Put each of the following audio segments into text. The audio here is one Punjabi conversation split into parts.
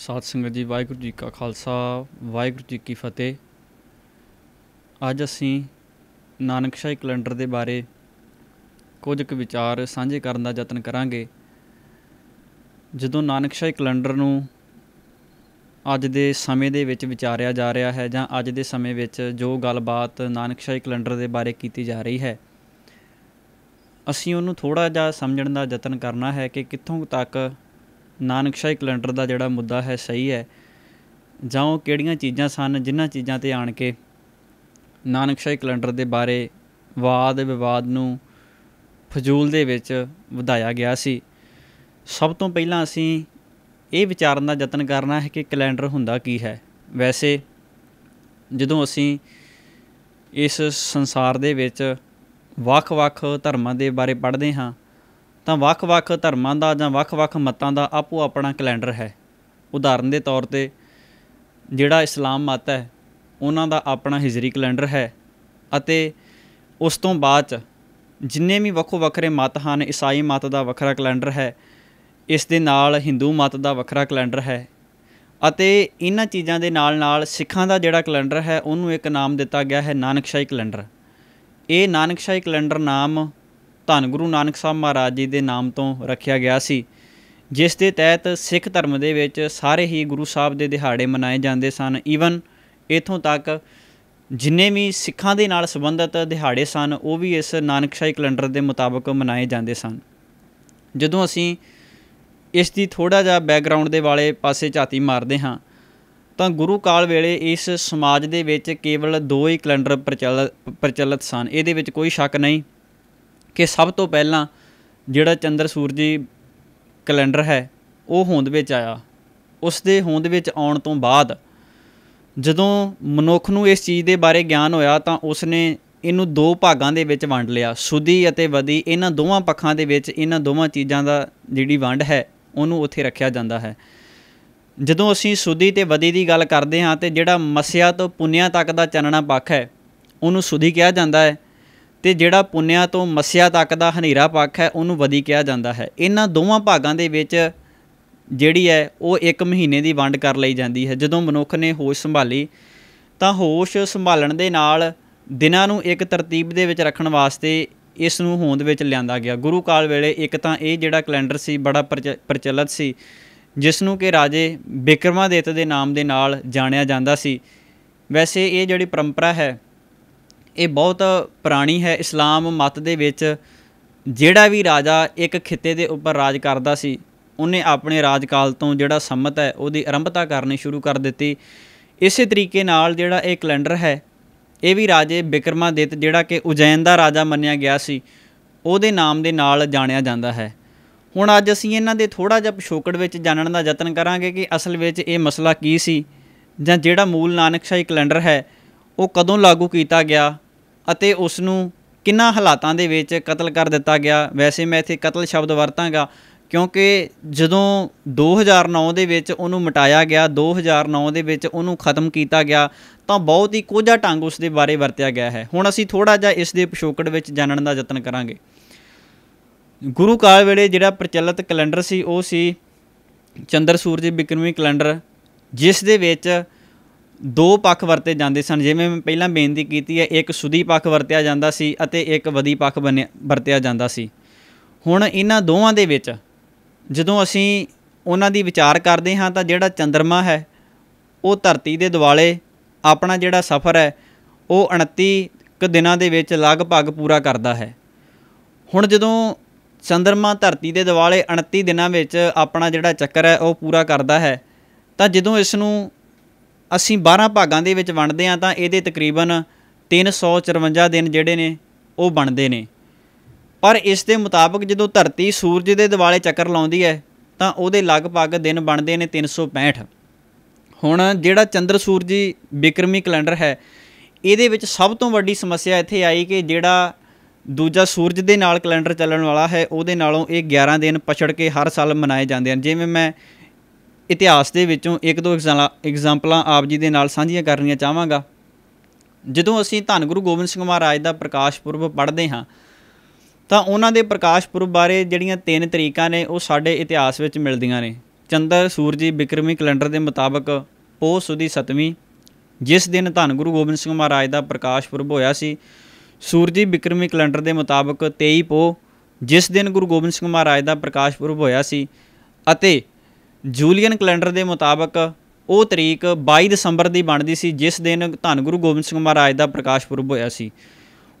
ਸਾਧ ਸੰਗਤ ਜੀ ਵਾਹਿਗੁਰੂ ਜੀ ਕਾ ਖਾਲਸਾ ਵਾਹਿਗੁਰੂ ਜੀ ਕੀ ਫਤਿਹ ਅੱਜ ਅਸੀਂ ਸ਼ਾਹੀ ਕੈਲੰਡਰ ਦੇ ਬਾਰੇ ਕੁਝ ਕੁ ਵਿਚਾਰ ਸਾਂਝੇ ਕਰਨ ਦਾ ਯਤਨ ਕਰਾਂਗੇ ਜਦੋਂ ਸ਼ਾਹੀ ਕੈਲੰਡਰ ਨੂੰ ਅੱਜ ਦੇ ਸਮੇਂ ਦੇ ਵਿੱਚ ਵਿਚਾਰਿਆ ਜਾ ਰਿਹਾ ਹੈ ਜਾਂ ਅੱਜ ਦੇ ਸਮੇਂ ਵਿੱਚ ਜੋ ਗੱਲਬਾਤ ਸ਼ਾਹੀ ਕੈਲੰਡਰ ਦੇ ਬਾਰੇ ਕੀਤੀ ਜਾ ਰਹੀ ਹੈ ਅਸੀਂ ਉਹਨੂੰ ਥੋੜਾ ਜਿਹਾ ਸਮਝਣ ਦਾ ਯਤਨ ਕਰਨਾ ਹੈ ਕਿ ਕਿੱਥੋਂ ਤੱਕ ਨਾਨਕਸ਼ਾਹੀ ਕੈਲੰਡਰ ਦਾ ਜਿਹੜਾ ਮੁੱਦਾ ਹੈ ਸਹੀ ਹੈ ਜਾਂ ਉਹ ਕਿਹੜੀਆਂ ਚੀਜ਼ਾਂ ਸਨ ਜਿਨ੍ਹਾਂ ਚੀਜ਼ਾਂ ਤੇ ਆਣ ਕੇ ਨਾਨਕਸ਼ਾਹੀ ਕੈਲੰਡਰ ਦੇ ਬਾਰੇ ਵਾਦ ਵਿਵਾਦ ਨੂੰ ਫਜ਼ੂਲ ਦੇ ਵਿੱਚ ਵਧਾਇਆ ਗਿਆ ਸੀ ਸਭ ਤੋਂ ਪਹਿਲਾਂ ਅਸੀਂ ਇਹ ਵਿਚਾਰਨ ਦਾ ਯਤਨ ਕਰਨਾ ਹੈ ਕਿ ਕੈਲੰਡਰ ਹੁੰਦਾ ਕੀ ਹੈ ਵੈਸੇ ਜਦੋਂ ਅਸੀਂ ਇਸ ਸੰਸਾਰ ਦੇ ਵਿੱਚ ਵੱਖ-ਵੱਖ ਧਰਮਾਂ ਦੇ ਬਾਰੇ ਪੜ੍ਹਦੇ ਹਾਂ ਤਾਂ ਵੱਖ-ਵੱਖ ਧਰਮਾਂ ਦਾ ਜਾਂ ਵੱਖ-ਵੱਖ ਮਤਾਂ ਦਾ ਆਪੋ ਆਪਣਾ ਕੈਲੰਡਰ ਹੈ ਉਦਾਹਰਨ ਦੇ ਤੌਰ ਤੇ ਜਿਹੜਾ ਇਸਲਾਮ ਮਤ ਹੈ ਉਹਨਾਂ ਦਾ ਆਪਣਾ ਹਿਜਰੀ ਕੈਲੰਡਰ ਹੈ ਅਤੇ ਉਸ ਤੋਂ ਬਾਅਦ ਜਿੰਨੇ ਵੀ ਵੱਖੋ ਵੱਖਰੇ ਮਤ ਹਨ ਈਸਾਈ ਮਤ ਦਾ ਵੱਖਰਾ ਕੈਲੰਡਰ ਹੈ ਇਸ ਦੇ ਨਾਲ ਹਿੰਦੂ ਮਤ ਦਾ ਵੱਖਰਾ ਕੈਲੰਡਰ ਹੈ ਅਤੇ ਇਹਨਾਂ ਚੀਜ਼ਾਂ ਦੇ ਨਾਲ-ਨਾਲ ਸਿੱਖਾਂ ਦਾ ਜਿਹੜਾ ਕੈਲੰਡਰ ਹੈ ਉਹਨੂੰ ਇੱਕ ਨਾਮ ਦਿੱਤਾ ਗਿਆ ਹੈ ਨਾਨਕਸ਼ਾਹੀ ਕੈਲੰਡਰ ਇਹ ਨਾਨਕਸ਼ਾਹੀ ਕੈਲੰਡਰ ਨਾਮ ਧੰਨ ਗੁਰੂ ਨਾਨਕ ਸਾਹਿਬ ਮਹਾਰਾਜ ਜੀ ਦੇ ਨਾਮ ਤੋਂ ਰੱਖਿਆ ਗਿਆ ਸੀ ਜਿਸ ਦੇ ਤਹਿਤ ਸਿੱਖ ਧਰਮ ਦੇ ਵਿੱਚ ਸਾਰੇ ਹੀ ਗੁਰੂ ਸਾਹਿਬ ਦੇ ਦਿਹਾੜੇ ਮਨਾਏ ਜਾਂਦੇ ਸਨ ਈਵਨ ਇਥੋਂ ਤੱਕ ਜਿੰਨੇ ਵੀ ਸਿੱਖਾਂ ਦੇ ਨਾਲ ਸੰਬੰਧਿਤ ਦਿਹਾੜੇ ਸਨ ਉਹ ਵੀ ਇਸ ਨਾਨਕਸ਼ਾਹੀ ਕੈਲੰਡਰ ਦੇ ਮੁਤਾਬਕ ਮਨਾਏ ਜਾਂਦੇ ਸਨ ਜਦੋਂ ਅਸੀਂ ਇਸ ਦੀ ਥੋੜਾ ਜਿਹਾ ਬੈਕਗ੍ਰਾਉਂਡ ਦੇ ਵਾਲੇ ਪਾਸੇ ਝਾਤੀ ਮਾਰਦੇ ਹਾਂ ਤਾਂ ਗੁਰੂ ਕਾਲ ਵੇਲੇ ਇਸ ਸਮਾਜ ਦੇ ਵਿੱਚ ਕੇਵਲ ਦੋ ਹੀ ਕੈਲੰਡਰ ਪ੍ਰਚਲਿਤ ਸਨ ਇਹਦੇ ਵਿੱਚ ਕੋਈ ਸ਼ੱਕ ਨਹੀਂ ਕਿ ਸਭ ਤੋਂ ਪਹਿਲਾਂ ਜਿਹੜਾ ਚੰਦਰ ਸੂਰਜੀ ਕੈਲੰਡਰ ਹੈ ਉਹ ਹੋਂਦ ਵਿੱਚ ਆਇਆ ਉਸ ਦੇ ਹੋਂਦ ਵਿੱਚ ਆਉਣ ਤੋਂ ਬਾਅਦ ਜਦੋਂ ਮਨੁੱਖ ਨੂੰ ਇਸ ਚੀਜ਼ ਦੇ ਬਾਰੇ ਗਿਆਨ ਹੋਇਆ ਤਾਂ ਉਸ ਨੇ ਇਹਨੂੰ ਦੋ ਭਾਗਾਂ ਦੇ ਵਿੱਚ ਵੰਡ ਲਿਆ ਸੁਦੀ ਅਤੇ ਵਦੀ ਇਹਨਾਂ ਦੋਵਾਂ ਪੱਖਾਂ ਦੇ ਵਿੱਚ ਇਹਨਾਂ ਦੋਵਾਂ ਚੀਜ਼ਾਂ ਦਾ ਜਿਹੜੀ ਵੰਡ ਹੈ ਉਹਨੂੰ ਉੱਥੇ ਰੱਖਿਆ ਜਾਂਦਾ ਹੈ ਜਦੋਂ ਅਸੀਂ ਸੁਦੀ ਤੇ ਵਦੀ ਦੀ ਗੱਲ ਕਰਦੇ ਹਾਂ ਤੇ ਜਿਹੜਾ ਮਸਿਆ ਤੋਂ ਪੁੰਨਿਆ ਤੱਕ ਦਾ ਚੰਨਣਾ ਪੱਖ ਹੈ ਉਹਨੂੰ ਸੁਦੀ ਕਿਹਾ ਜਾਂਦਾ ਹੈ ਤੇ ਜਿਹੜਾ ਪੁੰਨਿਆ ਤੋਂ ਮਸਿਆ ਤੱਕ ਦਾ ਹਨੇਰਾ ਪੱਖ ਹੈ ਉਹਨੂੰ ਵਦੀ ਕਿਹਾ ਜਾਂਦਾ ਹੈ ਇਹਨਾਂ ਦੋਵਾਂ ਭਾਗਾਂ ਦੇ ਵਿੱਚ ਜਿਹੜੀ ਹੈ ਉਹ ਇੱਕ ਮਹੀਨੇ ਦੀ ਵੰਡ ਕਰ ਲਈ ਜਾਂਦੀ ਹੈ ਜਦੋਂ ਮਨੁੱਖ ਨੇ ਹੋਸ਼ ਸੰਭਾਲੀ ਤਾਂ ਹੋਸ਼ ਸੰਭਾਲਣ ਦੇ ਨਾਲ ਦਿਨਾਂ ਨੂੰ ਇੱਕ ਤਰਤੀਬ ਦੇ ਵਿੱਚ ਰੱਖਣ ਵਾਸਤੇ ਇਸ ਨੂੰ ਹੋਂਦ ਵਿੱਚ ਲਿਆਂਦਾ ਗਿਆ ਗੁਰੂ ਕਾਲ ਵੇਲੇ ਇੱਕ ਤਾਂ ਇਹ ਜਿਹੜਾ ਕੈਲੰਡਰ ਸੀ ਬੜਾ ਪ੍ਰਚਲਿਤ ਸੀ ਜਿਸ ਨੂੰ ਕਿ ਰਾਜੇ ਬਿਕਰਮਾਦਿੱਤ ਦੇ ਨਾਮ ਦੇ ਨਾਲ ਜਾਣਿਆ ਜਾਂਦਾ ਸੀ ਵੈਸੇ ਇਹ ਜਿਹੜੀ ਪਰੰਪਰਾ ਹੈ ਇਹ ਬਹੁਤ ਪੁਰਾਣੀ ਹੈ ਇਸਲਾਮ ਮਤ ਦੇ ਵਿੱਚ ਜਿਹੜਾ ਵੀ ਰਾਜਾ ਇੱਕ ਖਿੱਤੇ ਦੇ ਉੱਪਰ ਰਾਜ ਕਰਦਾ ਸੀ ਉਹਨੇ ਆਪਣੇ ਰਾਜਕਾਲ ਤੋਂ ਜਿਹੜਾ ਸੰਮਤ ਹੈ ਉਹਦੀ ਆਰੰਭਤਾ ਕਰਨੀ ਸ਼ੁਰੂ ਕਰ ਦਿੱਤੀ ਇਸੇ ਤਰੀਕੇ ਨਾਲ ਜਿਹੜਾ ਇਹ ਕੈਲੰਡਰ ਹੈ ਇਹ ਵੀ ਰਾਜੇ ਬਿਕਰਮਾਦਿੱਤ ਜਿਹੜਾ ਕਿ ਉਜੈਨ ਦਾ ਰਾਜਾ ਮੰਨਿਆ ਗਿਆ ਸੀ ਉਹਦੇ ਨਾਮ ਦੇ ਨਾਲ ਜਾਣਿਆ ਜਾਂਦਾ ਹੈ ਹੁਣ ਅੱਜ ਅਸੀਂ ਇਹਨਾਂ ਦੇ ਥੋੜਾ ਜਿਹਾ ਪਿਛੋਕੜ ਵਿੱਚ ਜਾਣਨ ਦਾ ਯਤਨ ਕਰਾਂਗੇ ਕਿ ਅਸਲ ਵਿੱਚ ਇਹ ਮਸਲਾ ਕੀ ਸੀ ਜਾਂ ਜਿਹੜਾ ਮੂਲ ਨਾਨਕਸ਼ਾਹੀ ਕੈਲੰਡਰ ਹੈ ਉਹ ਕਦੋਂ ਲਾਗੂ ਕੀਤਾ ਗਿਆ ਅਤੇ ਉਸ ਨੂੰ ਕਿੰਨਾ ਹਾਲਾਤਾਂ ਦੇ ਵਿੱਚ ਕਤਲ ਕਰ ਦਿੱਤਾ ਗਿਆ ਵੈਸੇ ਮੈਂ ਇੱਥੇ ਕਤਲ ਸ਼ਬਦ ਵਰਤਾਂਗਾ ਕਿਉਂਕਿ ਜਦੋਂ 2009 ਦੇ ਵਿੱਚ ਉਹਨੂੰ ਮਟਾਇਆ ਗਿਆ 2009 ਦੇ ਵਿੱਚ ਉਹਨੂੰ ਖਤਮ ਕੀਤਾ ਗਿਆ ਤਾਂ ਬਹੁਤ ਹੀ ਕੋਝਾ ਟੰਗ ਉਸ ਦੇ ਬਾਰੇ ਵਰਤਿਆ ਗਿਆ ਹੈ ਹੁਣ ਅਸੀਂ ਥੋੜਾ ਜਿਹਾ ਇਸ ਦੇ ਪਿਛੋਕੜ ਵਿੱਚ ਜਾਣਨ ਦਾ ਯਤਨ ਕਰਾਂਗੇ ਗੁਰੂ ਕਾਲ ਵੇਲੇ ਜਿਹੜਾ ਪ੍ਰਚਲਿਤ ਕੈਲੰਡਰ ਸੀ ਉਹ ਸੀ ਚੰਦਰ ਸੂਰਜ ਬਿਕਰਮੀ ਕੈਲੰਡਰ ਜਿਸ ਦੇ ਵਿੱਚ ਦੋ ਪੱਖ ਵਰਤੇ ਜਾਂਦੇ ਸਨ ਜਿਵੇਂ ਮੈਂ ਪਹਿਲਾਂ ਬੇਨਤੀ ਕੀਤੀ ਹੈ ਇੱਕ ਸੁਦੀ ਪੱਖ ਵਰਤਿਆ ਜਾਂਦਾ ਸੀ ਅਤੇ ਇੱਕ ਵਦੀ ਪੱਖ ਵਰਤਿਆ ਜਾਂਦਾ ਸੀ ਹੁਣ ਇਹਨਾਂ ਦੋਵਾਂ ਦੇ ਵਿੱਚ ਜਦੋਂ ਅਸੀਂ ਉਹਨਾਂ ਦੀ ਵਿਚਾਰ ਕਰਦੇ ਹਾਂ ਤਾਂ ਜਿਹੜਾ ਚੰ드ਰਮਾ ਹੈ ਉਹ ਧਰਤੀ ਦੇ ਦਿਵਾਲੇ ਆਪਣਾ ਜਿਹੜਾ ਸਫ਼ਰ ਹੈ ਉਹ 29 ਕ ਦਿਨਾਂ ਦੇ ਵਿੱਚ ਲਗਭਗ ਪੂਰਾ ਕਰਦਾ ਹੈ ਹੁਣ ਜਦੋਂ ਚੰਦਰਮਾ ਧਰਤੀ ਦੇ ਦਿਵਾਲੇ 29 ਦਿਨਾਂ ਵਿੱਚ ਆਪਣਾ ਜਿਹੜਾ ਚੱਕਰ ਹੈ ਉਹ ਪੂਰਾ ਕਰਦਾ ਹੈ ਤਾਂ ਜਦੋਂ ਇਸ ਨੂੰ ਅਸੀਂ 12 ਭਾਗਾਂ ਦੇ ਵਿੱਚ ਵੰਡਦੇ ਆ ਤਾਂ ਇਹਦੇ ਤਕਰੀਬਨ 354 ਦਿਨ ਜਿਹੜੇ ਨੇ ਉਹ ਬਣਦੇ ਨੇ ਪਰ ਇਸ ਦੇ ਮੁਤਾਬਕ ਜਦੋਂ ਧਰਤੀ ਸੂਰਜ ਦੇ ਦਿਵਾਲੇ ਚੱਕਰ ਲਾਉਂਦੀ ਹੈ ਤਾਂ ਉਹਦੇ ਲਗਭਗ ਦਿਨ ਬਣਦੇ ਨੇ 365 ਹੁਣ ਜਿਹੜਾ ਚੰਦਰ ਸੂਰਜੀ ਬਿਕਰਮੀ ਕੈਲੰਡਰ ਹੈ ਇਹਦੇ ਵਿੱਚ ਸਭ ਤੋਂ ਵੱਡੀ ਸਮੱਸਿਆ ਇੱਥੇ ਆਈ ਕਿ ਜਿਹੜਾ ਦੂਜਾ ਸੂਰਜ ਦੇ ਨਾਲ ਕੈਲੰਡਰ ਚੱਲਣ ਵਾਲਾ ਹੈ ਉਹਦੇ ਨਾਲੋਂ ਇਹ 11 ਦਿਨ ਪਛੜ ਕੇ ਹਰ ਸਾਲ ਮਨਾਏ ਜਾਂਦੇ ਹਨ ਜਿਵੇਂ ਮੈਂ ਇਤਿਹਾਸ ਦੇ ਵਿੱਚੋਂ ਇੱਕ ਦੋ ਐਗਜ਼ਾਮਪਲਾਂ ਆਪ ਜੀ ਦੇ ਨਾਲ ਸਾਂਝੀਆਂ ਕਰਨੀਆਂ ਚਾਹਾਂਗਾ ਜਦੋਂ ਅਸੀਂ ਧੰਨ ਗੁਰੂ ਗੋਬਿੰਦ ਸਿੰਘ ਮਹਾਰਾਜ ਦਾ ਪ੍ਰਕਾਸ਼ ਪੁਰਬ ਪੜ੍ਹਦੇ ਹਾਂ ਤਾਂ ਉਹਨਾਂ ਦੇ ਪ੍ਰਕਾਸ਼ ਪੁਰਬ ਬਾਰੇ ਜਿਹੜੀਆਂ ਤਿੰਨ ਤਰੀਕਾਂ ਨੇ ਉਹ ਸਾਡੇ ਇਤਿਹਾਸ ਵਿੱਚ ਮਿਲਦੀਆਂ ਨੇ ਚੰਦਰ ਸੂਰਜੀ ਬਿਕਰਮੀ ਕੈਲੰਡਰ ਦੇ ਮੁਤਾਬਕ ਪੋਹ ਸੁਦੀ 7ਵੀਂ ਜਿਸ ਦਿਨ ਧੰਨ ਗੁਰੂ ਗੋਬਿੰਦ ਸਿੰਘ ਮਹਾਰਾਜ ਦਾ ਪ੍ਰਕਾਸ਼ ਪੁਰਬ ਹੋਇਆ ਸੀ ਸੂਰਜੀ ਬਿਕਰਮੀ ਕੈਲੰਡਰ ਦੇ ਮੁਤਾਬਕ 23 ਪੋਹ ਜਿਸ ਦਿਨ ਗੁਰੂ ਗੋਬਿੰਦ ਸਿੰਘ ਮਹਾਰਾਜ ਦਾ ਪ੍ਰਕਾਸ਼ ਪੁਰਬ ਹੋਇਆ ਸੀ ਅਤੇ ਜੂਲੀਅਨ ਕੈਲੰਡਰ ਦੇ ਮੁਤਾਬਕ ਉਹ ਤਰੀਕ 22 ਦਸੰਬਰ ਦੀ ਬਣਦੀ ਸੀ ਜਿਸ ਦਿਨ ਧੰਨ ਗੁਰੂ ਗੋਬਿੰਦ ਸਿੰਘ ਮਹਾਰਾਜ ਦਾ ਪ੍ਰਕਾਸ਼ ਪੁਰਬ ਹੋਇਆ ਸੀ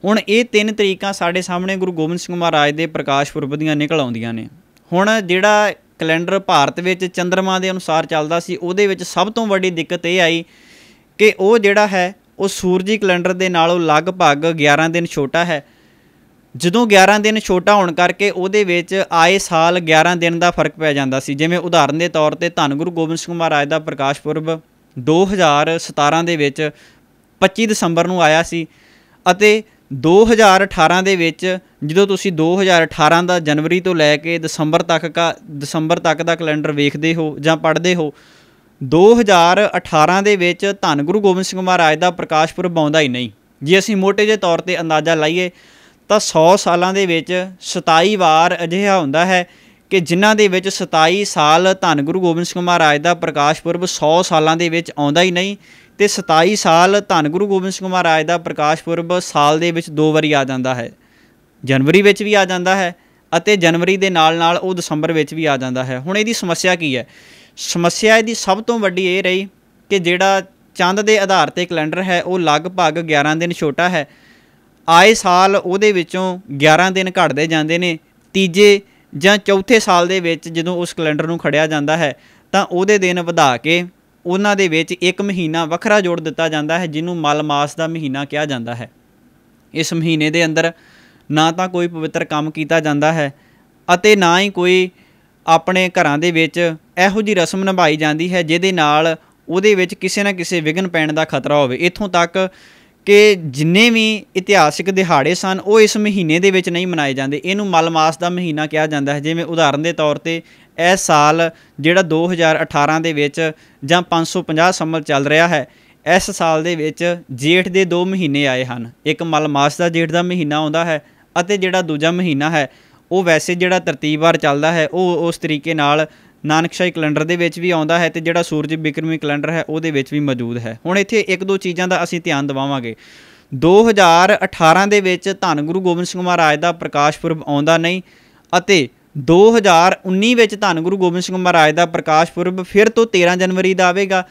ਹੁਣ ਇਹ ਤਿੰਨ ਤਰੀਕਾਂ ਸਾਡੇ ਸਾਹਮਣੇ ਗੁਰੂ ਗੋਬਿੰਦ ਸਿੰਘ ਮਹਾਰਾਜ ਦੇ ਪ੍ਰਕਾਸ਼ ਪੁਰਬ ਦੀਆਂ ਨਿਕਲ ਆਉਂਦੀਆਂ ਨੇ ਹੁਣ ਜਿਹੜਾ ਕੈਲੰਡਰ ਭਾਰਤ ਵਿੱਚ ਚੰ드ਰਮਾ ਦੇ ਅਨੁਸਾਰ ਚੱਲਦਾ ਸੀ ਉਹਦੇ ਵਿੱਚ ਸਭ ਤੋਂ ਵੱਡੀ ਦਿੱਕਤ ਇਹ ਆਈ ਕਿ ਉਹ ਜਿਹੜਾ ਹੈ ਉਹ ਸੂਰਜੀ ਕੈਲੰਡਰ ਦੇ ਨਾਲੋਂ ਲਗਭਗ 11 ਦਿਨ ਛੋਟਾ ਹੈ ਜਦੋਂ 11 ਦਿਨ ਛੋਟਾ ਹੋਣ ਕਰਕੇ ਉਹਦੇ ਵਿੱਚ ਆਏ ਸਾਲ 11 ਦਿਨ ਦਾ ਫਰਕ ਪੈ ਜਾਂਦਾ ਸੀ ਜਿਵੇਂ ਉਦਾਹਰਨ ਦੇ ਤੌਰ ਤੇ ਧੰਨ ਗੁਰੂ ਗੋਬਿੰਦ ਸਿੰਘ ਮਹਾਰਾਜ ਦਾ ਪ੍ਰਕਾਸ਼ ਪੁਰਬ 2017 ਦੇ ਵਿੱਚ 25 ਦਸੰਬਰ ਨੂੰ ਆਇਆ ਸੀ ਅਤੇ 2018 ਦੇ ਵਿੱਚ ਜਦੋਂ ਤੁਸੀਂ 2018 ਦਾ ਜਨਵਰੀ ਤੋਂ ਲੈ ਕੇ ਦਸੰਬਰ ਤੱਕ ਦਾ ਦਸੰਬਰ ਤੱਕ ਦਾ ਕੈਲੰਡਰ ਵੇਖਦੇ ਹੋ ਜਾਂ ਪੜ੍ਹਦੇ ਹੋ 2018 ਦੇ ਵਿੱਚ ਧੰਨ ਗੁਰੂ ਗੋਬਿੰਦ ਸਿੰਘ ਮਹਾਰਾਜ ਦਾ ਪ੍ਰਕਾਸ਼ ਪੁਰਬ ਆਉਂਦਾ ਹੀ ਨਹੀਂ ਜੇ ਅਸੀਂ ਮੋਟੇ ਜੇ ਤੌਰ ਤੇ ਅੰਦਾਜ਼ਾ ਲਾਈਏ ਤਾਂ 100 ਸਾਲਾਂ ਦੇ ਵਿੱਚ 27 ਵਾਰ ਅਜਿਹਾ ਹੁੰਦਾ ਹੈ ਕਿ ਜਿਨ੍ਹਾਂ ਦੇ ਵਿੱਚ 27 ਸਾਲ ਧੰਨ ਗੁਰੂ ਗੋਬਿੰਦ ਸਿੰਘ ਮਹਾਰਾਜ ਦਾ ਪ੍ਰਕਾਸ਼ ਪੁਰਬ 100 ਸਾਲਾਂ ਦੇ ਵਿੱਚ ਆਉਂਦਾ ਹੀ ਨਹੀਂ ਤੇ 27 ਸਾਲ ਧੰਨ ਗੁਰੂ ਗੋਬਿੰਦ ਸਿੰਘ ਮਹਾਰਾਜ ਦਾ ਪ੍ਰਕਾਸ਼ ਪੁਰਬ ਸਾਲ ਦੇ ਵਿੱਚ ਦੋ ਵਾਰੀ ਆ ਜਾਂਦਾ ਹੈ ਜਨਵਰੀ ਵਿੱਚ ਵੀ ਆ ਜਾਂਦਾ ਹੈ ਅਤੇ ਜਨਵਰੀ ਦੇ ਨਾਲ-ਨਾਲ ਉਹ ਦਸੰਬਰ ਵਿੱਚ ਵੀ ਆ ਜਾਂਦਾ ਹੈ ਹੁਣ ਇਹਦੀ ਸਮੱਸਿਆ ਕੀ ਹੈ ਸਮੱਸਿਆ ਇਹਦੀ ਸਭ ਤੋਂ ਵੱਡੀ ਇਹ ਰਹੀ ਕਿ ਜਿਹੜਾ ਚੰਦ ਦੇ ਆਧਾਰ ਤੇ ਕੈਲੰਡਰ ਹੈ ਉਹ ਲਗਭਗ 11 ਦਿਨ ਛੋਟਾ ਹੈ ਆਏ ਸਾਲ ਉਹਦੇ ਵਿੱਚੋਂ 11 ਦਿਨ ਘਟਦੇ ਜਾਂਦੇ ਨੇ ਤੀਜੇ ਜਾਂ ਚੌਥੇ ਸਾਲ ਦੇ ਵਿੱਚ ਜਦੋਂ ਉਸ ਕੈਲੰਡਰ ਨੂੰ ਖੜਿਆ ਜਾਂਦਾ ਹੈ ਤਾਂ ਉਹਦੇ ਦਿਨ ਵਧਾ ਕੇ ਉਹਨਾਂ ਦੇ ਵਿੱਚ ਇੱਕ ਮਹੀਨਾ ਵੱਖਰਾ ਜੋੜ ਦਿੱਤਾ ਜਾਂਦਾ ਹੈ ਜਿਹਨੂੰ ਮਲ ਮਾਸ ਦਾ ਮਹੀਨਾ ਕਿਹਾ ਜਾਂਦਾ ਹੈ ਇਸ ਮਹੀਨੇ ਦੇ ਅੰਦਰ ਨਾ ਤਾਂ ਕੋਈ ਪਵਿੱਤਰ ਕੰਮ ਕੀਤਾ ਜਾਂਦਾ ਹੈ ਅਤੇ ਨਾ ਹੀ ਕੋਈ ਆਪਣੇ ਘਰਾਂ ਦੇ ਵਿੱਚ ਇਹੋ ਜੀ ਰਸਮ ਨਿਭਾਈ ਜਾਂਦੀ ਹੈ ਜਿਹਦੇ ਨਾਲ ਉਹਦੇ ਵਿੱਚ ਕਿਸੇ ਨਾ ਕਿਸੇ ਵਿਗਨ ਪੈਣ ਦਾ ਖਤਰਾ ਹੋਵੇ ਇੱਥੋਂ ਤੱਕ ਕਿ ਜਿੰਨੇ ਵੀ ਇਤਿਹਾਸਿਕ ਦਿਹਾੜੇ ਸਨ ਉਹ ਇਸ ਮਹੀਨੇ ਦੇ ਵਿੱਚ ਨਹੀਂ ਮਨਾਏ ਜਾਂਦੇ ਇਹਨੂੰ ਮਲਮਾਸ ਦਾ ਮਹੀਨਾ ਕਿਹਾ ਜਾਂਦਾ ਹੈ ਜਿਵੇਂ ਉਦਾਹਰਨ ਦੇ ਤੌਰ ਤੇ ਇਸ ਸਾਲ ਜਿਹੜਾ 2018 ਦੇ ਵਿੱਚ ਜਾਂ 550 ਸੰਮਤ ਚੱਲ ਰਿਹਾ ਹੈ ਇਸ ਸਾਲ ਦੇ ਵਿੱਚ ਜੇਠ ਦੇ 2 ਮਹੀਨੇ ਆਏ ਹਨ ਇੱਕ ਮਲਮਾਸ ਦਾ ਜੇਠ ਦਾ ਮਹੀਨਾ ਆਉਂਦਾ ਹੈ ਅਤੇ ਜਿਹੜਾ ਦੂਜਾ ਮਹੀਨਾ ਹੈ ਉਹ ਵੈਸੇ ਜਿਹੜਾ ਤਰਤੀਬਵਾਰ ਚੱਲਦਾ ਹੈ ਉਹ ਉਸ ਤਰੀਕੇ ਨਾਲ ਨਾਨਕਸ਼ਾਹੀ ਕੈਲੰਡਰ ਦੇ ਵਿੱਚ ਵੀ ਆਉਂਦਾ ਹੈ ਤੇ ਜਿਹੜਾ ਸੂਰਜ ਬਿਕਰਮੀ ਕੈਲੰਡਰ ਹੈ ਉਹਦੇ ਵਿੱਚ ਵੀ ਮੌਜੂਦ ਹੈ ਹੁਣ ਇੱਥੇ ਇੱਕ ਦੋ ਚੀਜ਼ਾਂ ਦਾ ਅਸੀਂ ਧਿਆਨ ਦਿਵਾਵਾਂਗੇ 2018 ਦੇ ਵਿੱਚ ਧੰਨ ਗੁਰੂ ਗੋਬਿੰਦ ਸਿੰਘ ਮਹਾਰਾਜ ਦਾ ਪ੍ਰਕਾਸ਼ ਪੁਰਬ ਆਉਂਦਾ ਨਹੀਂ ਅਤੇ 2019 ਵਿੱਚ ਧੰਨ ਗੁਰੂ ਗੋਬਿੰਦ ਸਿੰਘ ਮਹਾਰਾਜ ਦਾ ਪ੍ਰਕਾਸ਼ ਪੁਰਬ ਫਿਰ ਤੋਂ 13 ਜਨਵਰੀ ਦਾ ਆਵੇਗਾ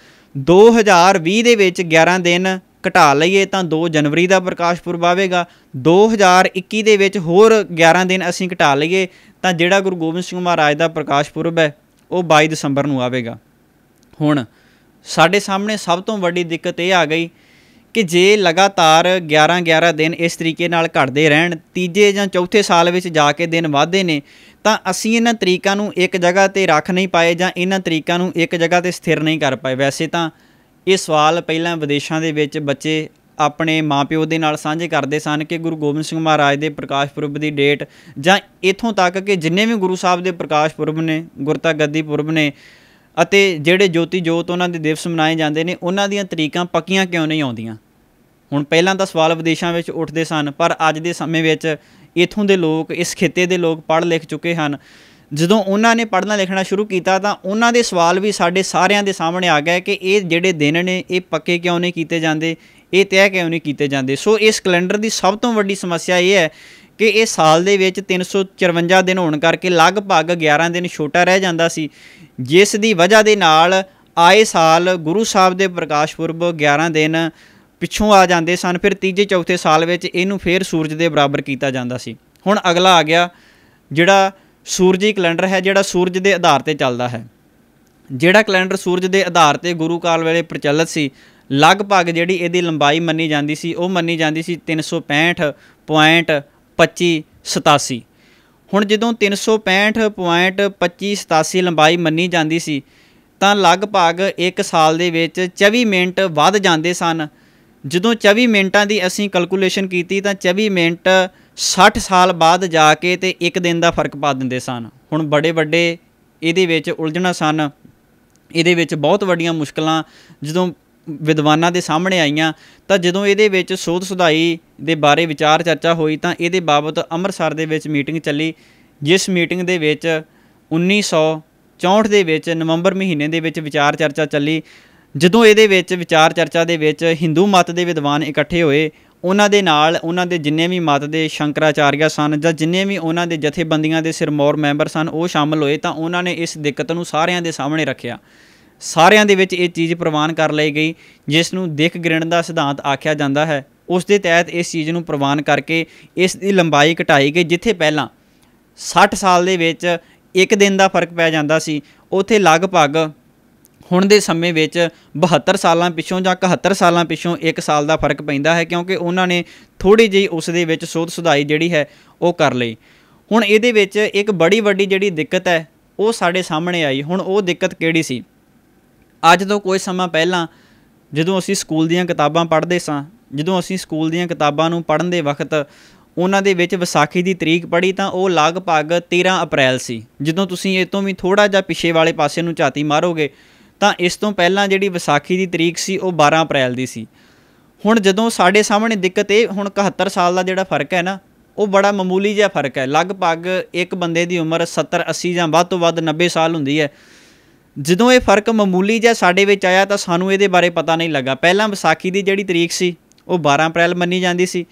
2020 ਦੇ ਵਿੱਚ 11 ਦਿਨ ਘਟਾ ਲਈਏ ਤਾਂ 2 ਜਨਵਰੀ ਦਾ ਪ੍ਰਕਾਸ਼ ਪੁਰਬ ਆਵੇਗਾ 2021 ਦੇ ਵਿੱਚ ਹੋਰ 11 ਦਿਨ ਅਸੀਂ ਘਟਾ ਲਈਏ ਤਾਂ ਜਿਹੜਾ ਗੁਰੂ ਗੋਬਿੰਦ ਸਿੰਘ ਮਹਾਰਾਜ ਦਾ ਪ੍ਰਕਾਸ਼ ਪੁਰਬ ਹੈ ਉਹ 22 ਦਸੰਬਰ ਨੂੰ ਆਵੇਗਾ ਹੁਣ ਸਾਡੇ ਸਾਹਮਣੇ ਸਭ ਤੋਂ ਵੱਡੀ ਦਿੱਕਤ ਇਹ ਆ ਗਈ ਕਿ ਜੇ ਲਗਾਤਾਰ 11 11 ਦਿਨ ਇਸ ਤਰੀਕੇ ਨਾਲ ਘਟਦੇ ਰਹਿਣ ਤੀਜੇ ਜਾਂ ਚੌਥੇ ਸਾਲ ਵਿੱਚ ਜਾ ਕੇ ਦਿਨ ਵਧਦੇ ਨੇ ਤਾਂ ਅਸੀਂ ਇਹਨਾਂ ਤਰੀਕਾਂ ਨੂੰ ਇੱਕ ਜਗ੍ਹਾ ਤੇ ਰੱਖ ਨਹੀਂ ਪਾਏ ਜਾਂ ਇਹਨਾਂ ਤਰੀਕਾਂ ਨੂੰ ਇੱਕ ਜਗ੍ਹਾ ਤੇ ਸਥਿਰ ਨਹੀਂ ਕਰ ਪਾਏ ਵੈਸੇ ਤਾਂ ਇਹ ਸਵਾਲ ਪਹਿਲਾਂ ਵਿਦੇਸ਼ਾਂ ਦੇ ਵਿੱਚ ਬੱਚੇ ਆਪਣੇ ਮਾਪਿਓ ਦੇ ਨਾਲ ਸਾਂਝੇ ਕਰਦੇ ਸਨ ਕਿ ਗੁਰੂ ਗੋਬਿੰਦ ਸਿੰਘ ਮਹਾਰਾਜ ਦੇ ਪ੍ਰਕਾਸ਼ ਪੁਰਬ ਦੀ ਡੇਟ ਜਾਂ ਇਥੋਂ ਤੱਕ ਕਿ ਜਿੰਨੇ ਵੀ ਗੁਰੂ ਸਾਹਿਬ ਦੇ ਪ੍ਰਕਾਸ਼ ਪੁਰਬ ਨੇ ਗੁਰਤਾ ਗੱਦੀ ਪੁਰਬ ਨੇ ਅਤੇ ਜਿਹੜੇ ਜੋਤੀ ਜੋਤ ਉਹਨਾਂ ਦੇ ਦਿਵਸ ਮਨਾਏ ਜਾਂਦੇ ਨੇ ਉਹਨਾਂ ਦੀਆਂ ਤਰੀਕਾਂ ਪੱਕੀਆਂ ਕਿਉਂ ਨਹੀਂ ਆਉਂਦੀਆਂ ਹੁਣ ਪਹਿਲਾਂ ਤਾਂ ਸਵਾਲ ਵਿਦੇਸ਼ਾਂ ਵਿੱਚ ਉੱਠਦੇ ਸਨ ਪਰ ਅੱਜ ਦੇ ਸਮੇਂ ਵਿੱਚ ਇਥੋਂ ਦੇ ਲੋਕ ਇਸ ਖੇਤੇ ਦੇ ਲੋਕ ਪੜ੍ਹ ਲਿਖ ਚੁੱਕੇ ਹਨ ਜਦੋਂ ਉਹਨਾਂ ਨੇ ਪੜ੍ਹਨਾ ਲਿਖਣਾ ਸ਼ੁਰੂ ਕੀਤਾ ਤਾਂ ਉਹਨਾਂ ਦੇ ਸਵਾਲ ਵੀ ਸਾਡੇ ਸਾਰਿਆਂ ਦੇ ਸਾਹਮਣੇ ਆ ਗਏ ਕਿ ਇਹ ਜਿਹੜੇ ਦਿਨ ਨੇ ਇਹ ਪੱਕੇ ਕਿਉਂ ਨਹੀਂ ਕੀਤੇ ਜਾਂਦੇ ਇਹ ਤੈਅ ਕਿਉਂ ਨਹੀਂ ਕੀਤੇ ਜਾਂਦੇ ਸੋ ਇਸ ਕੈਲੰਡਰ ਦੀ ਸਭ ਤੋਂ ਵੱਡੀ ਸਮੱਸਿਆ ਇਹ ਹੈ ਕਿ ਇਹ ਸਾਲ ਦੇ ਵਿੱਚ 354 ਦਿਨ ਹੋਣ ਕਰਕੇ ਲਗਭਗ 11 ਦਿਨ ਛੋਟਾ ਰਹਿ ਜਾਂਦਾ ਸੀ ਜਿਸ ਦੀ ਵਜ੍ਹਾ ਦੇ ਨਾਲ ਆਏ ਸਾਲ ਗੁਰੂ ਸਾਹਿਬ ਦੇ ਪ੍ਰਕਾਸ਼ ਪੁਰਬ 11 ਦਿਨ ਪਿੱਛੋਂ ਆ ਜਾਂਦੇ ਸਨ ਫਿਰ ਤੀਜੇ ਚੌਥੇ ਸਾਲ ਵਿੱਚ ਇਹਨੂੰ ਫੇਰ ਸੂਰਜ ਦੇ ਬਰਾਬਰ ਕੀਤਾ ਜਾਂਦਾ ਸੀ ਹੁਣ ਅਗਲਾ ਆ ਗਿਆ ਜਿਹੜਾ ਸੂਰਜੀ ਕੈਲੰਡਰ ਹੈ ਜਿਹੜਾ ਸੂਰਜ ਦੇ ਆਧਾਰ ਤੇ ਚੱਲਦਾ ਹੈ ਜਿਹੜਾ ਕੈਲੰਡਰ ਸੂਰਜ ਦੇ ਆਧਾਰ ਤੇ ਗੁਰੂ ਕਾਲ ਵੇਲੇ ਪ੍ਰਚਲਿਤ ਸੀ ਲਗਭਗ ਜਿਹੜੀ ਇਹਦੀ ਲੰਬਾਈ ਮੰਨੀ ਜਾਂਦੀ ਸੀ ਉਹ ਮੰਨੀ ਜਾਂਦੀ ਸੀ 365.2587 ਹੁਣ ਜਦੋਂ 365.2587 ਲੰਬਾਈ ਮੰਨੀ ਜਾਂਦੀ ਸੀ ਤਾਂ ਲਗਭਗ 1 ਸਾਲ ਦੇ ਵਿੱਚ 24 ਮਿੰਟ ਵੱਧ ਜਾਂਦੇ ਸਨ ਜਦੋਂ 24 ਮਿੰਟਾਂ ਦੀ ਅਸੀਂ ਕੈਲਕੂਲੇਸ਼ਨ ਕੀਤੀ ਤਾਂ 24 ਮਿੰਟ 60 ਸਾਲ ਬਾਅਦ ਜਾ ਕੇ ਤੇ 1 ਦਿਨ ਦਾ ਫਰਕ ਪਾ ਦਿੰਦੇ ਸਨ ਹੁਣ ਬੜੇ ਵੱਡੇ ਇਹਦੇ ਵਿੱਚ ਉਲਝਣਾ ਸਨ ਇਹਦੇ ਵਿੱਚ ਬਹੁਤ ਵੱਡੀਆਂ ਮੁਸ਼ਕਲਾਂ ਜਦੋਂ ਵਿਦਵਾਨਾਂ ਦੇ ਸਾਹਮਣੇ ਆਈਆਂ ਤਾਂ ਜਦੋਂ ਇਹਦੇ ਵਿੱਚ ਸੋਧ ਸੁਧਾਈ ਦੇ ਬਾਰੇ ਵਿਚਾਰ ਚਰਚਾ ਹੋਈ ਤਾਂ ਇਹਦੇ ਬਾਬਤ ਅੰਮ੍ਰਿਤਸਰ ਦੇ ਵਿੱਚ ਮੀਟਿੰਗ ਚੱਲੀ ਜਿਸ ਮੀਟਿੰਗ ਦੇ ਵਿੱਚ 1964 ਦੇ ਵਿੱਚ ਨਵੰਬਰ ਮਹੀਨੇ ਦੇ ਵਿੱਚ ਵਿਚਾਰ ਚਰਚਾ ਚੱਲੀ ਜਦੋਂ ਇਹਦੇ ਵਿੱਚ ਵਿਚਾਰ ਚਰਚਾ ਦੇ ਵਿੱਚ ਹਿੰਦੂ ਮਤ ਦੇ ਵਿਦਵਾਨ ਇਕੱਠੇ ਹੋਏ ਉਹਨਾਂ ਦੇ ਨਾਲ ਉਹਨਾਂ ਦੇ ਜਿੰਨੇ ਵੀ ਮਤ ਦੇ ਸ਼ੰਕਰਾਚਾਰਿਆ ਸਨ ਜਾਂ ਜਿੰਨੇ ਵੀ ਉਹਨਾਂ ਦੇ ਜਥੇਬੰਦੀਆਂ ਦੇ ਸਿਰਮੌਰ ਮੈਂਬਰ ਸਨ ਉਹ ਸ਼ਾਮਲ ਹੋਏ ਤਾਂ ਉਹਨਾਂ ਨੇ ਇਸ ਦਿੱਕਤ ਨੂੰ ਸਾਰਿਆਂ ਦੇ ਸਾਹਮਣੇ ਰੱਖਿਆ ਸਾਰਿਆਂ ਦੇ ਵਿੱਚ ਇਹ ਚੀਜ਼ ਪ੍ਰਵਾਨ ਕਰ ਲਈ ਗਈ ਜਿਸ ਨੂੰ ਦਿੱਖ ਗ੍ਰਿਣ ਦਾ ਸਿਧਾਂਤ ਆਖਿਆ ਜਾਂਦਾ ਹੈ ਉਸ ਦੇ ਤਹਿਤ ਇਸ ਚੀਜ਼ ਨੂੰ ਪ੍ਰਵਾਨ ਕਰਕੇ ਇਸ ਦੀ ਲੰਬਾਈ ਘਟਾਈ ਗਈ ਜਿੱਥੇ ਪਹਿਲਾਂ 60 ਸਾਲ ਦੇ ਵਿੱਚ ਇੱਕ ਦਿਨ ਦਾ ਫਰਕ ਪੈ ਜਾਂਦਾ ਸੀ ਉੱਥੇ ਲਗਭਗ ਹੁਣ ਦੇ ਸਮੇਂ ਵਿੱਚ 72 ਸਾਲਾਂ ਪਿੱਛੋਂ ਜਾਂ 71 ਸਾਲਾਂ ਪਿੱਛੋਂ ਇੱਕ ਸਾਲ ਦਾ ਫਰਕ ਪੈਂਦਾ ਹੈ ਕਿਉਂਕਿ ਉਹਨਾਂ ਨੇ ਥੋੜੀ ਜਿਹੀ ਉਸ ਦੇ ਵਿੱਚ ਸੋਧ ਸੁਧਾਈ ਜਿਹੜੀ ਹੈ ਉਹ ਕਰ ਲਈ ਹੁਣ ਇਹਦੇ ਵਿੱਚ ਇੱਕ ਬੜੀ ਵੱਡੀ ਜਿਹੜੀ ਦਿੱਕਤ ਹੈ ਉਹ ਸਾਡੇ ਸਾਹਮਣੇ ਆਈ ਹੁਣ ਉਹ ਦਿੱਕਤ ਕਿਹੜੀ ਸੀ ਅੱਜ ਤੋਂ ਕੋਈ ਸਮਾਂ ਪਹਿਲਾਂ ਜਦੋਂ ਅਸੀਂ ਸਕੂਲ ਦੀਆਂ ਕਿਤਾਬਾਂ ਪੜ੍ਹਦੇ ਸਾਂ ਜਦੋਂ ਅਸੀਂ ਸਕੂਲ ਦੀਆਂ ਕਿਤਾਬਾਂ ਨੂੰ ਪੜ੍ਹਨ ਦੇ ਵਕਤ ਉਹਨਾਂ ਦੇ ਵਿੱਚ ਵਿਸਾਖੀ ਦੀ ਤਰੀਕ ਪੜ੍ਹੀ ਤਾਂ ਉਹ ਲਗਭਗ 13 ਅਪ੍ਰੈਲ ਸੀ ਜਦੋਂ ਤੁਸੀਂ ਇਹ ਤੋਂ ਵੀ ਥੋੜਾ ਜਿਹਾ ਪਿੱਛੇ ਵਾਲੇ ਪਾਸੇ ਨੂੰ ਝਾਤੀ ਮਾਰੋਗੇ ਤਾਂ ਇਸ ਤੋਂ ਪਹਿਲਾਂ ਜਿਹੜੀ ਵਿਸਾਖੀ ਦੀ ਤਰੀਕ ਸੀ ਉਹ 12 ਅਪ੍ਰੈਲ ਦੀ ਸੀ ਹੁਣ ਜਦੋਂ ਸਾਡੇ ਸਾਹਮਣੇ ਦਿੱਕਤ ਇਹ ਹੁਣ 71 ਸਾਲ ਦਾ ਜਿਹੜਾ ਫਰਕ ਹੈ ਨਾ ਉਹ ਬੜਾ ਮਾਮੂਲੀ ਜਿਹਾ ਫਰਕ ਹੈ ਲਗਭਗ ਇੱਕ ਬੰਦੇ ਦੀ ਉਮਰ 70 80 ਜਾਂ ਵੱਧ ਤੋਂ ਵੱਧ 90 ਸਾਲ ਹੁੰਦੀ ਹੈ ਜਦੋਂ ਇਹ ਫਰਕ ਮਾਮੂਲੀ ਜਿਹਾ ਸਾਡੇ ਵਿੱਚ ਆਇਆ ਤਾਂ ਸਾਨੂੰ ਇਹਦੇ ਬਾਰੇ ਪਤਾ ਨਹੀਂ ਲੱਗਾ ਪਹਿਲਾਂ ਵਿਸਾਖੀ ਦੀ ਜਿਹੜੀ ਤਰੀਕ ਸੀ ਉਹ 12 ਅਪ੍ਰੈਲ ਮੰਨੀ ਜਾਂਦੀ ਸੀ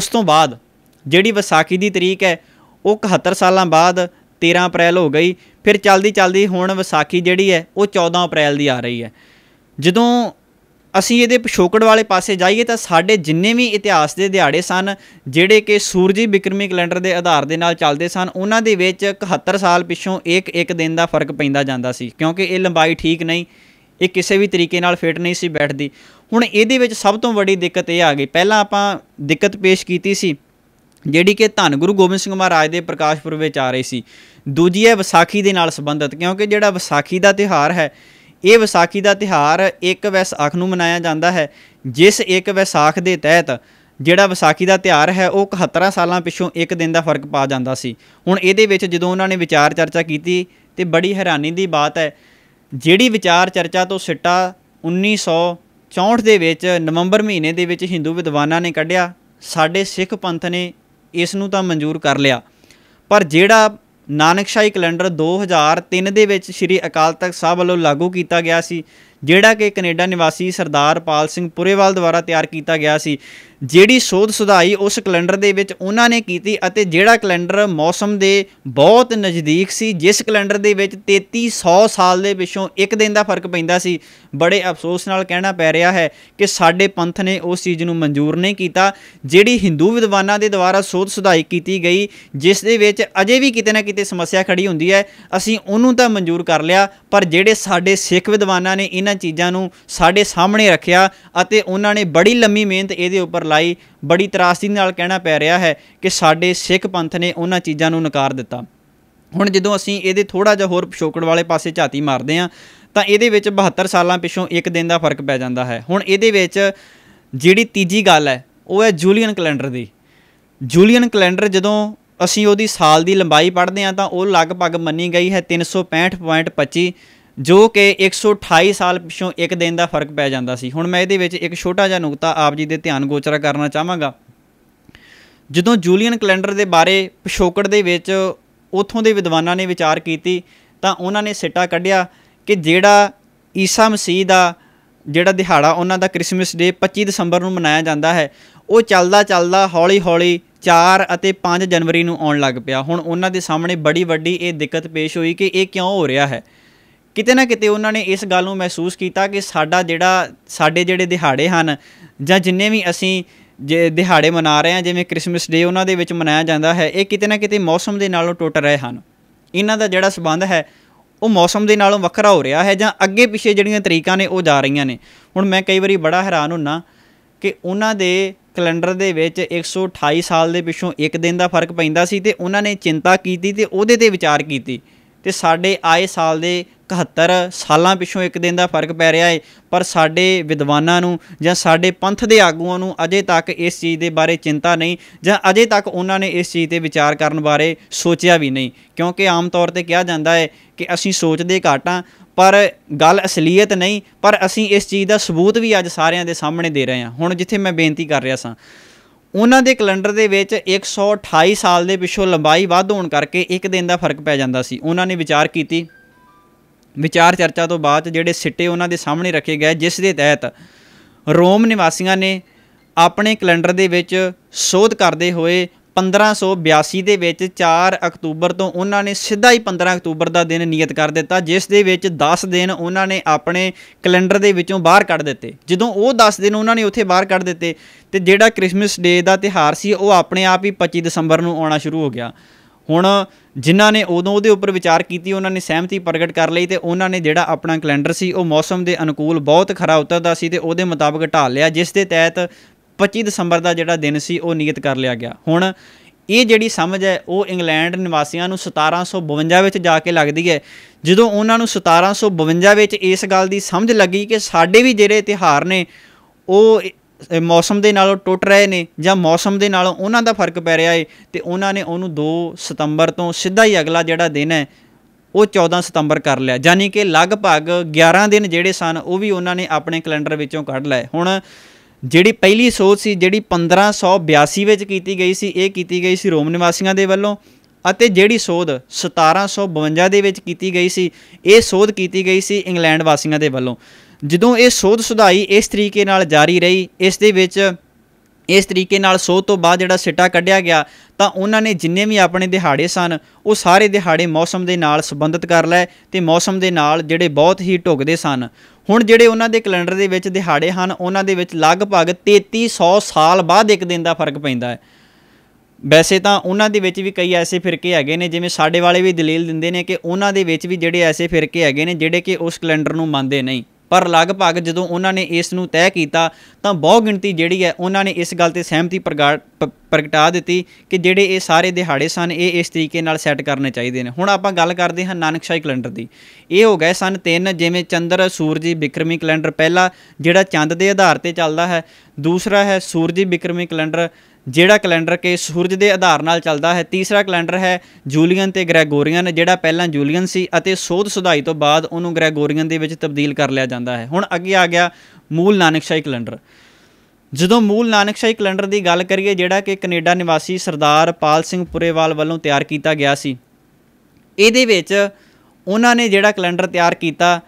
ਉਸ ਤੋਂ ਬਾਅਦ ਜਿਹੜੀ ਵਿਸਾਖੀ ਦੀ ਤਰੀਕ ਹੈ ਉਹ 71 ਸਾਲਾਂ ਬਾਅਦ 13 ਅਪ੍ਰੈਲ ਹੋ ਗਈ ਫਿਰ ਚਲਦੀ ਚਲਦੀ ਹੁਣ ਵਿਸਾਖੀ ਜਿਹੜੀ ਹੈ ਉਹ 14 ਅਪ੍ਰੈਲ ਦੀ ਆ ਰਹੀ ਹੈ ਜਦੋਂ ਅਸੀਂ ਇਹਦੇ ਪਿਛੋਕੜ ਵਾਲੇ ਪਾਸੇ ਜਾਈਏ ਤਾਂ ਸਾਡੇ ਜਿੰਨੇ ਵੀ ਇਤਿਹਾਸ ਦੇ ਦਿਹਾੜੇ ਸਨ ਜਿਹੜੇ ਕਿ ਸੂਰਜੀ ਬਿਕਰਮੀ ਕੈਲੰਡਰ ਦੇ ਆਧਾਰ ਦੇ ਨਾਲ ਚੱਲਦੇ ਸਨ ਉਹਨਾਂ ਦੇ ਵਿੱਚ 71 ਸਾਲ ਪਿੱਛੋਂ ਇੱਕ ਇੱਕ ਦਿਨ ਦਾ ਫਰਕ ਪੈਂਦਾ ਜਾਂਦਾ ਸੀ ਕਿਉਂਕਿ ਇਹ ਲੰਬਾਈ ਠੀਕ ਨਹੀਂ ਇਹ ਕਿਸੇ ਵੀ ਤਰੀਕੇ ਨਾਲ ਫਿੱਟ ਨਹੀਂ ਸੀ ਬੈਠਦੀ ਹੁਣ ਇਹਦੇ ਵਿੱਚ ਸਭ ਤੋਂ ਵੱਡੀ ਦਿੱਕਤ ਇਹ ਆ ਗਈ ਪਹਿਲਾਂ ਆਪਾਂ ਦਿੱਕਤ ਪੇਸ਼ ਕੀਤੀ ਸੀ ਜਿਹੜੀ ਕਿ ਧੰਨ ਗੁਰੂ ਗੋਬਿੰਦ ਸਿੰਘ ਮਹਾਰਾਜ ਦੇ ਪ੍ਰਕਾਸ਼ਪੁਰ ਵਿੱਚ ਆ ਰਹੀ ਸੀ ਦੂਜੀ ਹੈ ਵਿਸਾਖੀ ਦੇ ਨਾਲ ਸੰਬੰਧਿਤ ਕਿਉਂਕਿ ਜਿਹੜਾ ਵਿਸਾਖੀ ਦਾ ਤਿਹਾਰ ਹੈ ਇਹ ਵਿਸਾਖੀ ਦਾ ਤਿਹਾਰ ਇੱਕ ਵਿਸਾਖ ਨੂੰ ਮਨਾਇਆ ਜਾਂਦਾ ਹੈ ਜਿਸ ਇੱਕ ਵਿਸਾਖ ਦੇ ਤਹਿਤ ਜਿਹੜਾ ਵਿਸਾਖੀ ਦਾ ਤਿਹਾਰ ਹੈ ਉਹ 71 ਸਾਲਾਂ ਪਿਛੋਂ ਇੱਕ ਦਿਨ ਦਾ ਫਰਕ ਪਾ ਜਾਂਦਾ ਸੀ ਹੁਣ ਇਹਦੇ ਵਿੱਚ ਜਦੋਂ ਉਹਨਾਂ ਨੇ ਵਿਚਾਰ ਚਰਚਾ ਕੀਤੀ ਤੇ ਬੜੀ ਹੈਰਾਨੀ ਦੀ ਬਾਤ ਹੈ ਜਿਹੜੀ ਵਿਚਾਰ ਚਰਚਾ ਤੋਂ ਸਿੱਟਾ 1964 ਦੇ ਵਿੱਚ ਨਵੰਬਰ ਮਹੀਨੇ ਦੇ ਵਿੱਚ ਹਿੰਦੂ ਵਿਦਵਾਨਾਂ ਨੇ ਕੱਢਿਆ ਸਾਡੇ ਸਿੱਖ ਪੰਥ ਨੇ ਇਸ ਨੂੰ ਤਾਂ ਮਨਜ਼ੂਰ ਕਰ ਲਿਆ ਪਰ ਜਿਹੜਾ ਸ਼ਾਹੀ ਕੈਲੰਡਰ 2003 ਦੇ ਵਿੱਚ ਸ੍ਰੀ ਅਕਾਲ ਤਖਤ ਸਾਹਿਬ ਵੱਲੋਂ ਲਾਗੂ ਕੀਤਾ ਗਿਆ ਸੀ ਜਿਹੜਾ ਕਿ ਕੈਨੇਡਾ ਨਿਵਾਸੀ ਸਰਦਾਰ ਪਾਲ ਸਿੰਘ ਪੁਰੇਵਾਲ ਦੁਆਰਾ ਤਿਆਰ ਕੀਤਾ ਗਿਆ ਸੀ ਜਿਹੜੀ ਸੋਧ ਸੁਧਾਈ ਉਸ ਕੈਲੰਡਰ ਦੇ ਵਿੱਚ ਉਹਨਾਂ ਨੇ ਕੀਤੀ ਅਤੇ ਜਿਹੜਾ ਕੈਲੰਡਰ ਮੌਸਮ ਦੇ ਬਹੁਤ ਨਜ਼ਦੀਕ ਸੀ ਜਿਸ ਕੈਲੰਡਰ ਦੇ ਵਿੱਚ 3300 ਸਾਲ ਦੇ ਪਿਛੋਂ ਇੱਕ ਦਿਨ ਦਾ ਫਰਕ ਪੈਂਦਾ ਸੀ ਬੜੇ ਅਫਸੋਸ ਨਾਲ ਕਹਿਣਾ ਪੈ ਰਿਹਾ ਹੈ ਕਿ ਸਾਡੇ ਪੰਥ ਨੇ ਉਸ ਚੀਜ਼ ਨੂੰ ਮਨਜ਼ੂਰ ਨਹੀਂ ਕੀਤਾ ਜਿਹੜੀ ਹਿੰਦੂ ਵਿਦਵਾਨਾਂ ਦੇ ਦੁਆਰਾ ਸੋਧ ਸੁਧਾਈ ਕੀਤੀ ਗਈ ਜਿਸ ਦੇ ਵਿੱਚ ਅਜੇ ਵੀ ਕਿਤੇ ਨਾ ਕਿਤੇ ਸਮੱਸਿਆ ਖੜੀ ਹੁੰਦੀ ਹੈ ਅਸੀਂ ਉਹਨੂੰ ਤਾਂ ਮਨਜ਼ੂਰ ਕਰ ਲਿਆ ਪਰ ਜਿਹੜੇ ਸਾਡੇ ਸਿੱਖ ਵਿਦਵਾਨਾਂ ਨੇ ਇਹਨਾਂ ਚੀਜ਼ਾਂ ਨੂੰ ਸਾਡੇ ਸਾਹਮਣੇ ਰੱਖਿਆ ਅਤੇ ਉਹਨਾਂ ਨੇ ਬੜੀ ਲੰਮੀ ਮਿਹਨਤ ਇਹਦੇ ਉੱਪਰ ਚਲਾਈ ਬੜੀ ਤਰਾਸਦੀ ਨਾਲ ਕਹਿਣਾ ਪੈ ਰਿਹਾ ਹੈ ਕਿ ਸਾਡੇ ਸਿੱਖ ਪੰਥ ਨੇ ਉਹਨਾਂ ਚੀਜ਼ਾਂ ਨੂੰ ਨਕਾਰ ਦਿੱਤਾ ਹੁਣ ਜਦੋਂ ਅਸੀਂ ਇਹਦੇ ਥੋੜਾ ਜਿਹਾ ਹੋਰ ਪਿਛੋਕੜ ਵਾਲੇ ਪਾਸੇ ਝਾਤੀ ਮਾਰਦੇ ਆ ਤਾਂ ਇਹਦੇ ਵਿੱਚ 72 ਸਾਲਾਂ ਪਿਛੋਂ ਇੱਕ ਦਿਨ ਦਾ ਫਰਕ ਪੈ ਜਾਂਦਾ ਹੈ ਹੁਣ ਇਹਦੇ ਵਿੱਚ ਜਿਹੜੀ ਤੀਜੀ ਗੱਲ ਹੈ ਉਹ ਹੈ ਜੂਲੀਅਨ ਕੈਲੰਡਰ ਦੀ ਜੂਲੀਅਨ ਕੈਲੰਡਰ ਜਦੋਂ ਅਸੀਂ ਉਹਦੀ ਸਾਲ ਦੀ ਲੰਬਾਈ ਪੜ੍ਹਦੇ ਆ ਤਾਂ ਉਹ ਲਗਭਗ ਮੰਨੀ ਗਈ ਹੈ 365.25 ਜੋ ਕਿ 128 ਸਾਲ ਪਿਛੋਂ ਇੱਕ ਦਿਨ ਦਾ ਫਰਕ ਪੈ ਜਾਂਦਾ ਸੀ ਹੁਣ ਮੈਂ ਇਹਦੇ ਵਿੱਚ ਇੱਕ ਛੋਟਾ ਜਿਹਾ ਨੁਕਤਾ ਆਪ ਜੀ ਦੇ ਧਿਆਨ ਗੋਚਰਾ ਕਰਨਾ ਚਾਹਾਂਗਾ ਜਦੋਂ ਜੂਲੀਅਨ ਕੈਲੰਡਰ ਦੇ ਬਾਰੇ ਪਿਸ਼ੋਕੜ ਦੇ ਵਿੱਚ ਉਥੋਂ ਦੇ ਵਿਦਵਾਨਾਂ ਨੇ ਵਿਚਾਰ ਕੀਤੀ ਤਾਂ ਉਹਨਾਂ ਨੇ ਸਿੱਟਾ ਕੱਢਿਆ ਕਿ ਜਿਹੜਾ ਈਸਾ ਮਸੀਹ ਦਾ ਜਿਹੜਾ ਦਿਹਾੜਾ ਉਹਨਾਂ ਦਾ 크리스마ਸ ਡੇ 25 ਦਸੰਬਰ ਨੂੰ ਮਨਾਇਆ ਜਾਂਦਾ ਹੈ ਉਹ ਚੱਲਦਾ ਚੱਲਦਾ ਹੌਲੀ-ਹੌਲੀ 4 ਅਤੇ 5 ਜਨਵਰੀ ਨੂੰ ਆਉਣ ਲੱਗ ਪਿਆ ਹੁਣ ਉਹਨਾਂ ਦੇ ਸਾਹਮਣੇ ਬੜੀ ਵੱਡੀ ਇਹ ਦਿੱਕਤ ਪੇਸ਼ ਹੋਈ ਕਿ ਇਹ ਕਿਉਂ ਹੋ ਰਿਹਾ ਹੈ ਕਿਤੇ ਨਾ ਕਿਤੇ ਉਹਨਾਂ ਨੇ ਇਸ ਗੱਲ ਨੂੰ ਮਹਿਸੂਸ ਕੀਤਾ ਕਿ ਸਾਡਾ ਜਿਹੜਾ ਸਾਡੇ ਜਿਹੜੇ ਦਿਹਾੜੇ ਹਨ ਜਾਂ ਜਿੰਨੇ ਵੀ ਅਸੀਂ ਜੇ ਦਿਹਾੜੇ ਮਨਾ ਰਹੇ ਹਾਂ ਜਿਵੇਂ 크리스마ਸ ਡੇ ਉਹਨਾਂ ਦੇ ਵਿੱਚ ਮਨਾਇਆ ਜਾਂਦਾ ਹੈ ਇਹ ਕਿਤੇ ਨਾ ਕਿਤੇ ਮੌਸਮ ਦੇ ਨਾਲੋਂ ਟੁੱਟ ਰਹੇ ਹਨ ਇਹਨਾਂ ਦਾ ਜਿਹੜਾ ਸਬੰਧ ਹੈ ਉਹ ਮੌਸਮ ਦੇ ਨਾਲੋਂ ਵੱਖਰਾ ਹੋ ਰਿਹਾ ਹੈ ਜਾਂ ਅੱਗੇ ਪਿੱਛੇ ਜਿਹੜੀਆਂ ਤਰੀਕਾਂ ਨੇ ਉਹ ਜਾ ਰਹੀਆਂ ਨੇ ਹੁਣ ਮੈਂ ਕਈ ਵਾਰੀ ਬੜਾ ਹੈਰਾਨ ਹੁੰਨਾ ਕਿ ਉਹਨਾਂ ਦੇ ਕੈਲੰਡਰ ਦੇ ਵਿੱਚ 128 ਸਾਲ ਦੇ ਪਿੱਛੋਂ ਇੱਕ ਦਿਨ ਦਾ ਫਰਕ ਪੈਂਦਾ ਸੀ ਤੇ ਉਹਨਾਂ ਨੇ ਚਿੰਤਾ ਕੀਤੀ ਤੇ ਉਹਦੇ ਤੇ ਵਿਚਾਰ ਕੀਤੀ ਤੇ ਸਾਡੇ ਆਏ ਸਾਲ ਦੇ 71 ਸਾਲਾਂ ਪਿਛੋਂ ਇੱਕ ਦਿਨ ਦਾ ਫਰਕ ਪੈ ਰਿਹਾ ਹੈ ਪਰ ਸਾਡੇ ਵਿਦਵਾਨਾਂ ਨੂੰ ਜਾਂ ਸਾਡੇ ਪੰਥ ਦੇ ਆਗੂਆਂ ਨੂੰ ਅਜੇ ਤੱਕ ਇਸ ਚੀਜ਼ ਦੇ ਬਾਰੇ ਚਿੰਤਾ ਨਹੀਂ ਜਾਂ ਅਜੇ ਤੱਕ ਉਹਨਾਂ ਨੇ ਇਸ ਚੀਜ਼ ਤੇ ਵਿਚਾਰ ਕਰਨ ਬਾਰੇ ਸੋਚਿਆ ਵੀ ਨਹੀਂ ਕਿਉਂਕਿ ਆਮ ਤੌਰ ਤੇ ਕਿਹਾ ਜਾਂਦਾ ਹੈ ਕਿ ਅਸੀਂ ਸੋਚਦੇ ਘਾਟਾਂ ਪਰ ਗੱਲ ਅਸਲੀਅਤ ਨਹੀਂ ਪਰ ਅਸੀਂ ਇਸ ਚੀਜ਼ ਦਾ ਸਬੂਤ ਵੀ ਅੱਜ ਸਾਰਿਆਂ ਦੇ ਸਾਹਮਣੇ ਦੇ ਰਹੇ ਹਾਂ ਹੁਣ ਜਿੱਥੇ ਮੈਂ ਬੇਨਤੀ ਕਰ ਰਿਹਾ ਸਾਂ ਉਹਨਾਂ ਦੇ ਕੈਲੰਡਰ ਦੇ ਵਿੱਚ 128 ਸਾਲ ਦੇ ਪਿਛੋਂ ਲੰਬਾਈ ਵੱਧ ਹੋਣ ਕਰਕੇ ਇੱਕ ਦਿਨ ਦਾ ਫਰਕ ਪੈ ਜਾਂਦਾ ਸੀ ਉਹਨਾਂ ਨੇ ਵਿਚਾਰ ਕੀਤੀ ਵਿਚਾਰ ਚਰਚਾ ਤੋਂ ਬਾਅਦ ਜਿਹੜੇ ਸਿੱਟੇ ਉਹਨਾਂ ਦੇ ਸਾਹਮਣੇ ਰੱਖੇ ਗਏ ਜਿਸ ਦੇ ਤਹਿਤ ਰੋਮ ਨਿਵਾਸੀਆਂ ਨੇ ਆਪਣੇ ਕੈਲੰਡਰ ਦੇ ਵਿੱਚ ਸੋਧ ਕਰਦੇ ਹੋਏ 1582 ਦੇ ਵਿੱਚ 4 ਅਕਤੂਬਰ ਤੋਂ ਉਹਨਾਂ ਨੇ ਸਿੱਧਾ ਹੀ 15 ਅਕਤੂਬਰ ਦਾ ਦਿਨ ਨਿਯਤ ਕਰ ਦਿੱਤਾ ਜਿਸ ਦੇ ਵਿੱਚ 10 ਦਿਨ ਉਹਨਾਂ ਨੇ ਆਪਣੇ ਕੈਲੰਡਰ ਦੇ ਵਿੱਚੋਂ ਬਾਹਰ ਕੱਢ ਦਿੱਤੇ ਜਦੋਂ ਉਹ 10 ਦਿਨ ਉਹਨਾਂ ਨੇ ਉੱਥੇ ਬਾਹਰ ਕੱਢ ਦਿੱਤੇ ਤੇ ਜਿਹੜਾ ਕ੍ਰਿਸਮਸ ਡੇ ਦਾ ਤਿਹਾਰ ਸੀ ਉਹ ਆਪਣੇ ਆਪ ਹੀ 25 ਦਸੰਬਰ ਨੂੰ ਆਉਣਾ ਸ਼ੁਰੂ ਹੋ ਗਿਆ ਹੁਣ ਜਿਨ੍ਹਾਂ ਨੇ ਉਦੋਂ ਉਹਦੇ ਉੱਪਰ ਵਿਚਾਰ ਕੀਤੀ ਉਹਨਾਂ ਨੇ ਸਹਿਮਤੀ ਪ੍ਰਗਟ ਕਰ ਲਈ ਤੇ ਉਹਨਾਂ ਨੇ ਜਿਹੜਾ ਆਪਣਾ ਕੈਲੰਡਰ ਸੀ ਉਹ ਮੌਸਮ ਦੇ ਅਨੁਕੂਲ ਬਹੁਤ ਖਰਾ ਉਤਰਦਾ ਸੀ ਤੇ ਉਹਦੇ ਮੁਤਾਬਕ ਢਾਲ ਲਿਆ ਜਿਸ ਦੇ ਤਹਿਤ 25 ਦਸੰਬਰ ਦਾ ਜਿਹੜਾ ਦਿਨ ਸੀ ਉਹ ਨਿਯਤ ਕਰ ਲਿਆ ਗਿਆ ਹੁਣ ਇਹ ਜਿਹੜੀ ਸਮਝ ਹੈ ਉਹ ਇੰਗਲੈਂਡ ਨਿਵਾਸੀਆਂ ਨੂੰ 1752 ਵਿੱਚ ਜਾ ਕੇ ਲੱਗਦੀ ਹੈ ਜਦੋਂ ਉਹਨਾਂ ਨੂੰ 1752 ਵਿੱਚ ਇਸ ਗੱਲ ਦੀ ਸਮਝ ਲੱਗੀ ਕਿ ਸਾਡੇ ਵੀ ਜਿਹੜੇ ਤਿਹਾਰ ਨੇ ਉਹ ਮੌਸਮ ਦੇ ਨਾਲੋਂ ਟੁੱਟ ਰਹੇ ਨੇ ਜਾਂ ਮੌਸਮ ਦੇ ਨਾਲੋਂ ਉਹਨਾਂ ਦਾ ਫਰਕ ਪੈ ਰਿਹਾ ਏ ਤੇ ਉਹਨਾਂ ਨੇ ਉਹਨੂੰ 2 ਸਤੰਬਰ ਤੋਂ ਸਿੱਧਾ ਹੀ ਅਗਲਾ ਜਿਹੜਾ ਦਿਨ ਹੈ ਉਹ 14 ਸਤੰਬਰ ਕਰ ਲਿਆ ਯਾਨੀ ਕਿ ਲਗਭਗ 11 ਦਿਨ ਜਿਹੜੇ ਸਨ ਉਹ ਵੀ ਉਹਨਾਂ ਨੇ ਆਪਣੇ ਕੈਲੰਡਰ ਵਿੱਚੋਂ ਕੱਢ ਲਏ ਹੁਣ ਜਿਹੜੀ ਪਹਿਲੀ ਸੋਧ ਸੀ ਜਿਹੜੀ 1582 ਵਿੱਚ ਕੀਤੀ ਗਈ ਸੀ ਇਹ ਕੀਤੀ ਗਈ ਸੀ ਰੋਮ ਨਿਵਾਸੀਆਂ ਦੇ ਵੱਲੋਂ ਅਤੇ ਜਿਹੜੀ ਸੋਧ 1752 ਦੇ ਵਿੱਚ ਕੀਤੀ ਗਈ ਸੀ ਇਹ ਸੋਧ ਕੀਤੀ ਗਈ ਸੀ ਇੰਗਲੈਂਡ ਵਾਸੀਆਂ ਦੇ ਵੱਲੋਂ ਜਦੋਂ ਇਹ ਸੋਧ ਸੁਧਾਈ ਇਸ ਤਰੀਕੇ ਨਾਲ ਜਾਰੀ ਰਹੀ ਇਸ ਦੇ ਵਿੱਚ ਇਸ ਤਰੀਕੇ ਨਾਲ ਸੋਧ ਤੋਂ ਬਾਅਦ ਜਿਹੜਾ ਸਿੱਟਾ ਕੱਢਿਆ ਗਿਆ ਤਾਂ ਉਹਨਾਂ ਨੇ ਜਿੰਨੇ ਵੀ ਆਪਣੇ ਦਿਹਾੜੇ ਸਨ ਉਹ ਸਾਰੇ ਦਿਹਾੜੇ ਮੌਸਮ ਦੇ ਨਾਲ ਸੰਬੰਧਿਤ ਕਰ ਲਏ ਤੇ ਮੌਸਮ ਦੇ ਨਾਲ ਜਿਹੜੇ ਬਹੁਤ ਹੀ ਢੁਕਦੇ ਸਨ ਹੁਣ ਜਿਹੜੇ ਉਹਨਾਂ ਦੇ ਕੈਲੰਡਰ ਦੇ ਵਿੱਚ ਦਿਹਾੜੇ ਹਨ ਉਹਨਾਂ ਦੇ ਵਿੱਚ ਲਗਭਗ 3300 ਸਾਲ ਬਾਅਦ ਇੱਕ ਦਿਨ ਦਾ ਫਰਕ ਪੈਂਦਾ ਹੈ ਵੈਸੇ ਤਾਂ ਉਹਨਾਂ ਦੇ ਵਿੱਚ ਵੀ ਕਈ ਐਸੇ ਫਿਰਕੇ ਹੈਗੇ ਨੇ ਜਿਵੇਂ ਸਾਡੇ ਵਾਲੇ ਵੀ ਦਲੀਲ ਦਿੰਦੇ ਨੇ ਕਿ ਉਹਨਾਂ ਦੇ ਵਿੱਚ ਵੀ ਜਿਹੜੇ ਐਸੇ ਫਿਰਕੇ ਹੈਗੇ ਨੇ ਜਿਹੜੇ ਕਿ ਉਸ ਕੈਲੰਡਰ ਨੂੰ ਮੰਨਦੇ ਨਹੀਂ ਪਰ ਲਗਭਗ ਜਦੋਂ ਉਹਨਾਂ ਨੇ ਇਸ ਨੂੰ ਤੈਅ ਕੀਤਾ ਤਾਂ ਬਹੁ ਗਿਣਤੀ ਜਿਹੜੀ ਹੈ ਉਹਨਾਂ ਨੇ ਇਸ ਗੱਲ ਤੇ ਸਹਿਮਤੀ ਪ੍ਰਗਟਾ ਦਿੱਤੀ ਕਿ ਜਿਹੜੇ ਇਹ ਸਾਰੇ ਦਿਹਾੜੇ ਸਨ ਇਹ ਇਸ ਤਰੀਕੇ ਨਾਲ ਸੈੱਟ ਕਰਨੇ ਚਾਹੀਦੇ ਨੇ ਹੁਣ ਆਪਾਂ ਗੱਲ ਕਰਦੇ ਹਾਂ ਨਾਨਕਸ਼ਾਹੀ ਕੈਲੰਡਰ ਦੀ ਇਹ ਹੋ ਗਏ ਸਨ ਤਿੰਨ ਜਿਵੇਂ ਚੰਦਰ ਸੂਰਜੀ ਬਿਕਰਮੀ ਕੈਲੰਡਰ ਪਹਿਲਾ ਜਿਹੜਾ ਚੰਦ ਦੇ ਆਧਾਰ ਤੇ ਚੱਲਦਾ ਹੈ ਦੂਸਰਾ ਹੈ ਸੂਰਜੀ ਬਿਕਰਮੀ ਕੈਲੰਡਰ ਜਿਹੜਾ ਕੈਲੰਡਰ ਕੇ ਸੂਰਜ ਦੇ ਆਧਾਰ ਨਾਲ ਚੱਲਦਾ ਹੈ ਤੀਸਰਾ ਕੈਲੰਡਰ ਹੈ ਜੂਲੀਅਨ ਤੇ ਗ੍ਰੈਗੋਰੀਅਨ ਜਿਹੜਾ ਪਹਿਲਾਂ ਜੂਲੀਅਨ ਸੀ ਅਤੇ ਸੋਧ ਸੁਧਾਈ ਤੋਂ ਬਾਅਦ ਉਹਨੂੰ ਗ੍ਰੈਗੋਰੀਅਨ ਦੇ ਵਿੱਚ ਤਬਦੀਲ ਕਰ ਲਿਆ ਜਾਂਦਾ ਹੈ ਹੁਣ ਅੱਗੇ ਆ ਗਿਆ ਮੂਲ ਨਾਨਕਸ਼ਾਹੀ ਕੈਲੰਡਰ ਜਦੋਂ ਮੂਲ ਨਾਨਕਸ਼ਾਹੀ ਕੈਲੰਡਰ ਦੀ ਗੱਲ ਕਰੀਏ ਜਿਹੜਾ ਕਿ ਕੈਨੇਡਾ ਨਿਵਾਸੀ ਸਰਦਾਰ ਪਾਲ ਸਿੰਘ ਪੁਰੇਵਾਲ ਵੱਲੋਂ ਤਿਆਰ ਕੀਤਾ ਗਿਆ ਸੀ ਇਹਦੇ ਵਿੱਚ ਉਹਨਾਂ ਨੇ ਜਿਹੜਾ ਕੈਲੰਡਰ ਤਿਆਰ ਕੀਤਾ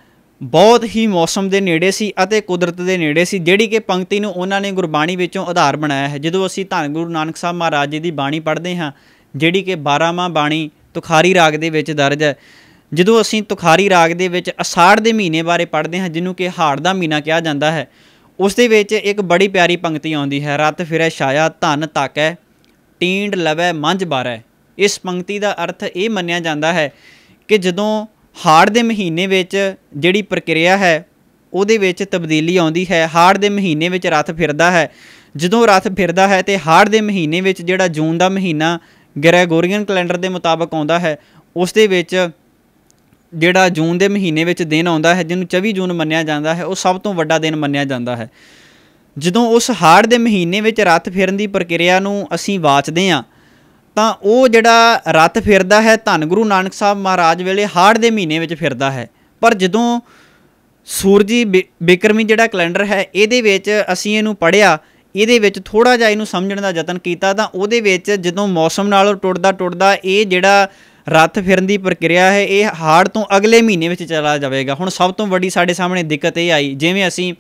ਬਹੁਤ ਹੀ ਮੌਸਮ ਦੇ ਨੇੜੇ ਸੀ ਅਤੇ ਕੁਦਰਤ ਦੇ ਨੇੜੇ ਸੀ ਜਿਹੜੀ ਕਿ ਪੰਕਤੀ ਨੂੰ ਉਹਨਾਂ ਨੇ ਗੁਰਬਾਣੀ ਵਿੱਚੋਂ ਆਧਾਰ ਬਣਾਇਆ ਹੈ ਜਦੋਂ ਅਸੀਂ ਧੰਨ ਗੁਰੂ ਨਾਨਕ ਸਾਹਿਬ ਮਹਾਰਾਜ ਜੀ ਦੀ ਬਾਣੀ ਪੜ੍ਹਦੇ ਹਾਂ ਜਿਹੜੀ ਕਿ 12ਵਾਂ ਬਾਣੀ ਤੁਖਾਰੀ ਰਾਗ ਦੇ ਵਿੱਚ ਦਰਜ ਹੈ ਜਦੋਂ ਅਸੀਂ ਤੁਖਾਰੀ ਰਾਗ ਦੇ ਵਿੱਚ ਅਸਾੜ ਦੇ ਮਹੀਨੇ ਬਾਰੇ ਪੜ੍ਹਦੇ ਹਾਂ ਜਿਹਨੂੰ ਕਿ ਹਾੜ ਦਾ ਮਹੀਨਾ ਕਿਹਾ ਜਾਂਦਾ ਹੈ ਉਸ ਦੇ ਵਿੱਚ ਇੱਕ ਬੜੀ ਪਿਆਰੀ ਪੰਕਤੀ ਆਉਂਦੀ ਹੈ ਰਤ ਫਿਰੇ ਛਾਇਆ ਧਨ ਤੱਕੈ ਟੀਂਡ ਲਵੇ ਮੰਝ ਬਾਰੈ ਇਸ ਪੰਕਤੀ ਦਾ ਅਰਥ ਇਹ ਮੰਨਿਆ ਜਾਂਦਾ ਹੈ ਕਿ ਜਦੋਂ ਹਾੜ ਦੇ ਮਹੀਨੇ ਵਿੱਚ ਜਿਹੜੀ ਪ੍ਰਕਿਰਿਆ ਹੈ ਉਹਦੇ ਵਿੱਚ ਤਬਦੀਲੀ ਆਉਂਦੀ ਹੈ ਹਾੜ ਦੇ ਮਹੀਨੇ ਵਿੱਚ ਰਥ ਫਿਰਦਾ ਹੈ ਜਦੋਂ ਰਥ ਫਿਰਦਾ ਹੈ ਤੇ ਹਾੜ ਦੇ ਮਹੀਨੇ ਵਿੱਚ ਜਿਹੜਾ ਜੂਨ ਦਾ ਮਹੀਨਾ ਗ੍ਰੈਗੋਰੀਅਨ ਕੈਲੰਡਰ ਦੇ ਮੁਤਾਬਕ ਆਉਂਦਾ ਹੈ ਉਸ ਦੇ ਵਿੱਚ ਜਿਹੜਾ ਜੂਨ ਦੇ ਮਹੀਨੇ ਵਿੱਚ ਦਿਨ ਆਉਂਦਾ ਹੈ ਜਿਹਨੂੰ 24 ਜੂਨ ਮੰਨਿਆ ਜਾਂਦਾ ਹੈ ਉਹ ਸਭ ਤੋਂ ਵੱਡਾ ਦਿਨ ਮੰਨਿਆ ਜਾਂਦਾ ਹੈ ਜਦੋਂ ਉਸ ਹਾੜ ਦੇ ਮਹੀਨੇ ਵਿੱਚ ਰਥ ਫਿਰਨ ਦੀ ਪ੍ਰਕਿਰਿਆ ਨੂੰ ਅਸੀਂ ਵਾਚਦੇ ਹਾਂ ਤਾਂ ਉਹ ਜਿਹੜਾ ਰਤ ਫਿਰਦਾ ਹੈ ਧੰਨ ਗੁਰੂ ਨਾਨਕ ਸਾਹਿਬ ਮਹਾਰਾਜ ਵੇਲੇ ਹਾੜ ਦੇ ਮਹੀਨੇ ਵਿੱਚ ਫਿਰਦਾ ਹੈ ਪਰ ਜਦੋਂ ਸੂਰਜੀ ਬਿਕਰਮੀ ਜਿਹੜਾ ਕੈਲੰਡਰ ਹੈ ਇਹਦੇ ਵਿੱਚ ਅਸੀਂ ਇਹਨੂੰ ਪੜਿਆ ਇਹਦੇ ਵਿੱਚ ਥੋੜਾ ਜਿਹਾ ਇਹਨੂੰ ਸਮਝਣ ਦਾ ਯਤਨ ਕੀਤਾ ਤਾਂ ਉਹਦੇ ਵਿੱਚ ਜਦੋਂ ਮੌਸਮ ਨਾਲ ਟੁੱਟਦਾ ਟੁੱਟਦਾ ਇਹ ਜਿਹੜਾ ਰੱਥ ਫਿਰਨ ਦੀ ਪ੍ਰਕਿਰਿਆ ਹੈ ਇਹ ਹਾੜ ਤੋਂ ਅਗਲੇ ਮਹੀਨੇ ਵਿੱਚ ਚਲਾ ਜਾਵੇਗਾ ਹੁਣ ਸਭ ਤੋਂ ਵੱਡੀ ਸਾਡੇ ਸਾਹਮਣੇ ਦਿੱਕਤ ਇਹ ਆਈ ਜਿਵੇਂ ਅਸੀਂ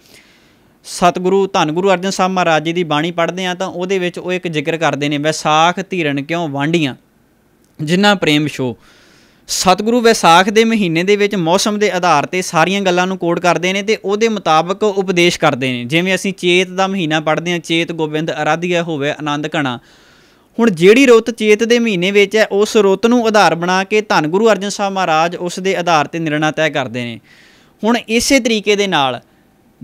ਸਤਿਗੁਰੂ ਧੰਨ ਗੁਰੂ ਅਰਜਨ ਸਾਹਿਬ ਮਹਾਰਾਜ ਜੀ ਦੀ ਬਾਣੀ ਪੜ੍ਹਦੇ ਆ ਤਾਂ ਉਹਦੇ ਵਿੱਚ ਉਹ ਇੱਕ ਜ਼ਿਕਰ ਕਰਦੇ ਨੇ ਵਿਸਾਖ ਧੀਰਨ ਕਿਉਂ ਵਾਂਡੀਆਂ ਜਿੰਨਾ ਪ੍ਰੇਮ ਸ਼ੋ ਸਤਿਗੁਰੂ ਵਿਸਾਖ ਦੇ ਮਹੀਨੇ ਦੇ ਵਿੱਚ ਮੌਸਮ ਦੇ ਆਧਾਰ ਤੇ ਸਾਰੀਆਂ ਗੱਲਾਂ ਨੂੰ ਕੋਡ ਕਰਦੇ ਨੇ ਤੇ ਉਹਦੇ ਮੁਤਾਬਕ ਉਪਦੇਸ਼ ਕਰਦੇ ਨੇ ਜਿਵੇਂ ਅਸੀਂ ਚੇਤ ਦਾ ਮਹੀਨਾ ਪੜ੍ਹਦੇ ਆ ਚੇਤ ਗੋਬਿੰਦ ਅਰਾਧਿਆ ਹੋਵੇ ਆਨੰਦ ਘਣਾ ਹੁਣ ਜਿਹੜੀ ਰੁੱਤ ਚੇਤ ਦੇ ਮਹੀਨੇ ਵਿੱਚ ਹੈ ਉਸ ਰੁੱਤ ਨੂੰ ਆਧਾਰ ਬਣਾ ਕੇ ਧੰਨ ਗੁਰੂ ਅਰਜਨ ਸਾਹਿਬ ਮਹਾਰਾਜ ਉਸ ਦੇ ਆਧਾਰ ਤੇ ਨਿਰਣਾ ਤੈਅ ਕਰਦੇ ਨੇ ਹੁਣ ਇਸੇ ਤਰੀਕੇ ਦੇ ਨਾਲ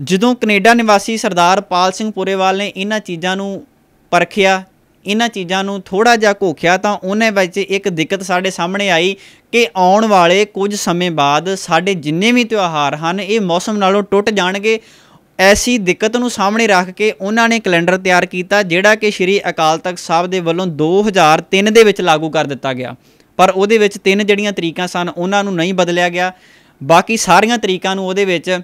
ਜਦੋਂ ਕੈਨੇਡਾ ਨਿਵਾਸੀ ਸਰਦਾਰ ਪਾਲ ਸਿੰਘ ਪੂਰੇਵਾਲ ਨੇ ਇਹਨਾਂ ਚੀਜ਼ਾਂ ਨੂੰ ਪਰਖਿਆ ਇਹਨਾਂ ਚੀਜ਼ਾਂ ਨੂੰ ਥੋੜਾ ਜਿਹਾ ਘੋਖਿਆ ਤਾਂ ਉਹਨੇ ਵਿੱਚ ਇੱਕ ਦਿੱਕਤ ਸਾਡੇ ਸਾਹਮਣੇ ਆਈ ਕਿ ਆਉਣ ਵਾਲੇ ਕੁਝ ਸਮੇਂ ਬਾਅਦ ਸਾਡੇ ਜਿੰਨੇ ਵੀ ਤਿਉਹਾਰ ਹਨ ਇਹ ਮੌਸਮ ਨਾਲੋਂ ਟੁੱਟ ਜਾਣਗੇ ਐਸੀ ਦਿੱਕਤ ਨੂੰ ਸਾਹਮਣੇ ਰੱਖ ਕੇ ਉਹਨਾਂ ਨੇ ਕੈਲੰਡਰ ਤਿਆਰ ਕੀਤਾ ਜਿਹੜਾ ਕਿ ਸ਼੍ਰੀ ਅਕਾਲ ਤਖਤ ਸਾਹਿਬ ਦੇ ਵੱਲੋਂ 2003 ਦੇ ਵਿੱਚ ਲਾਗੂ ਕਰ ਦਿੱਤਾ ਗਿਆ ਪਰ ਉਹਦੇ ਵਿੱਚ ਤਿੰਨ ਜਿਹੜੀਆਂ ਤਰੀਕਾਂ ਸਨ ਉਹਨਾਂ ਨੂੰ ਨਹੀਂ ਬਦਲਿਆ ਗਿਆ ਬਾਕੀ ਸਾਰੀਆਂ ਤਰੀਕਾਂ ਨੂੰ ਉਹਦੇ ਵਿੱਚ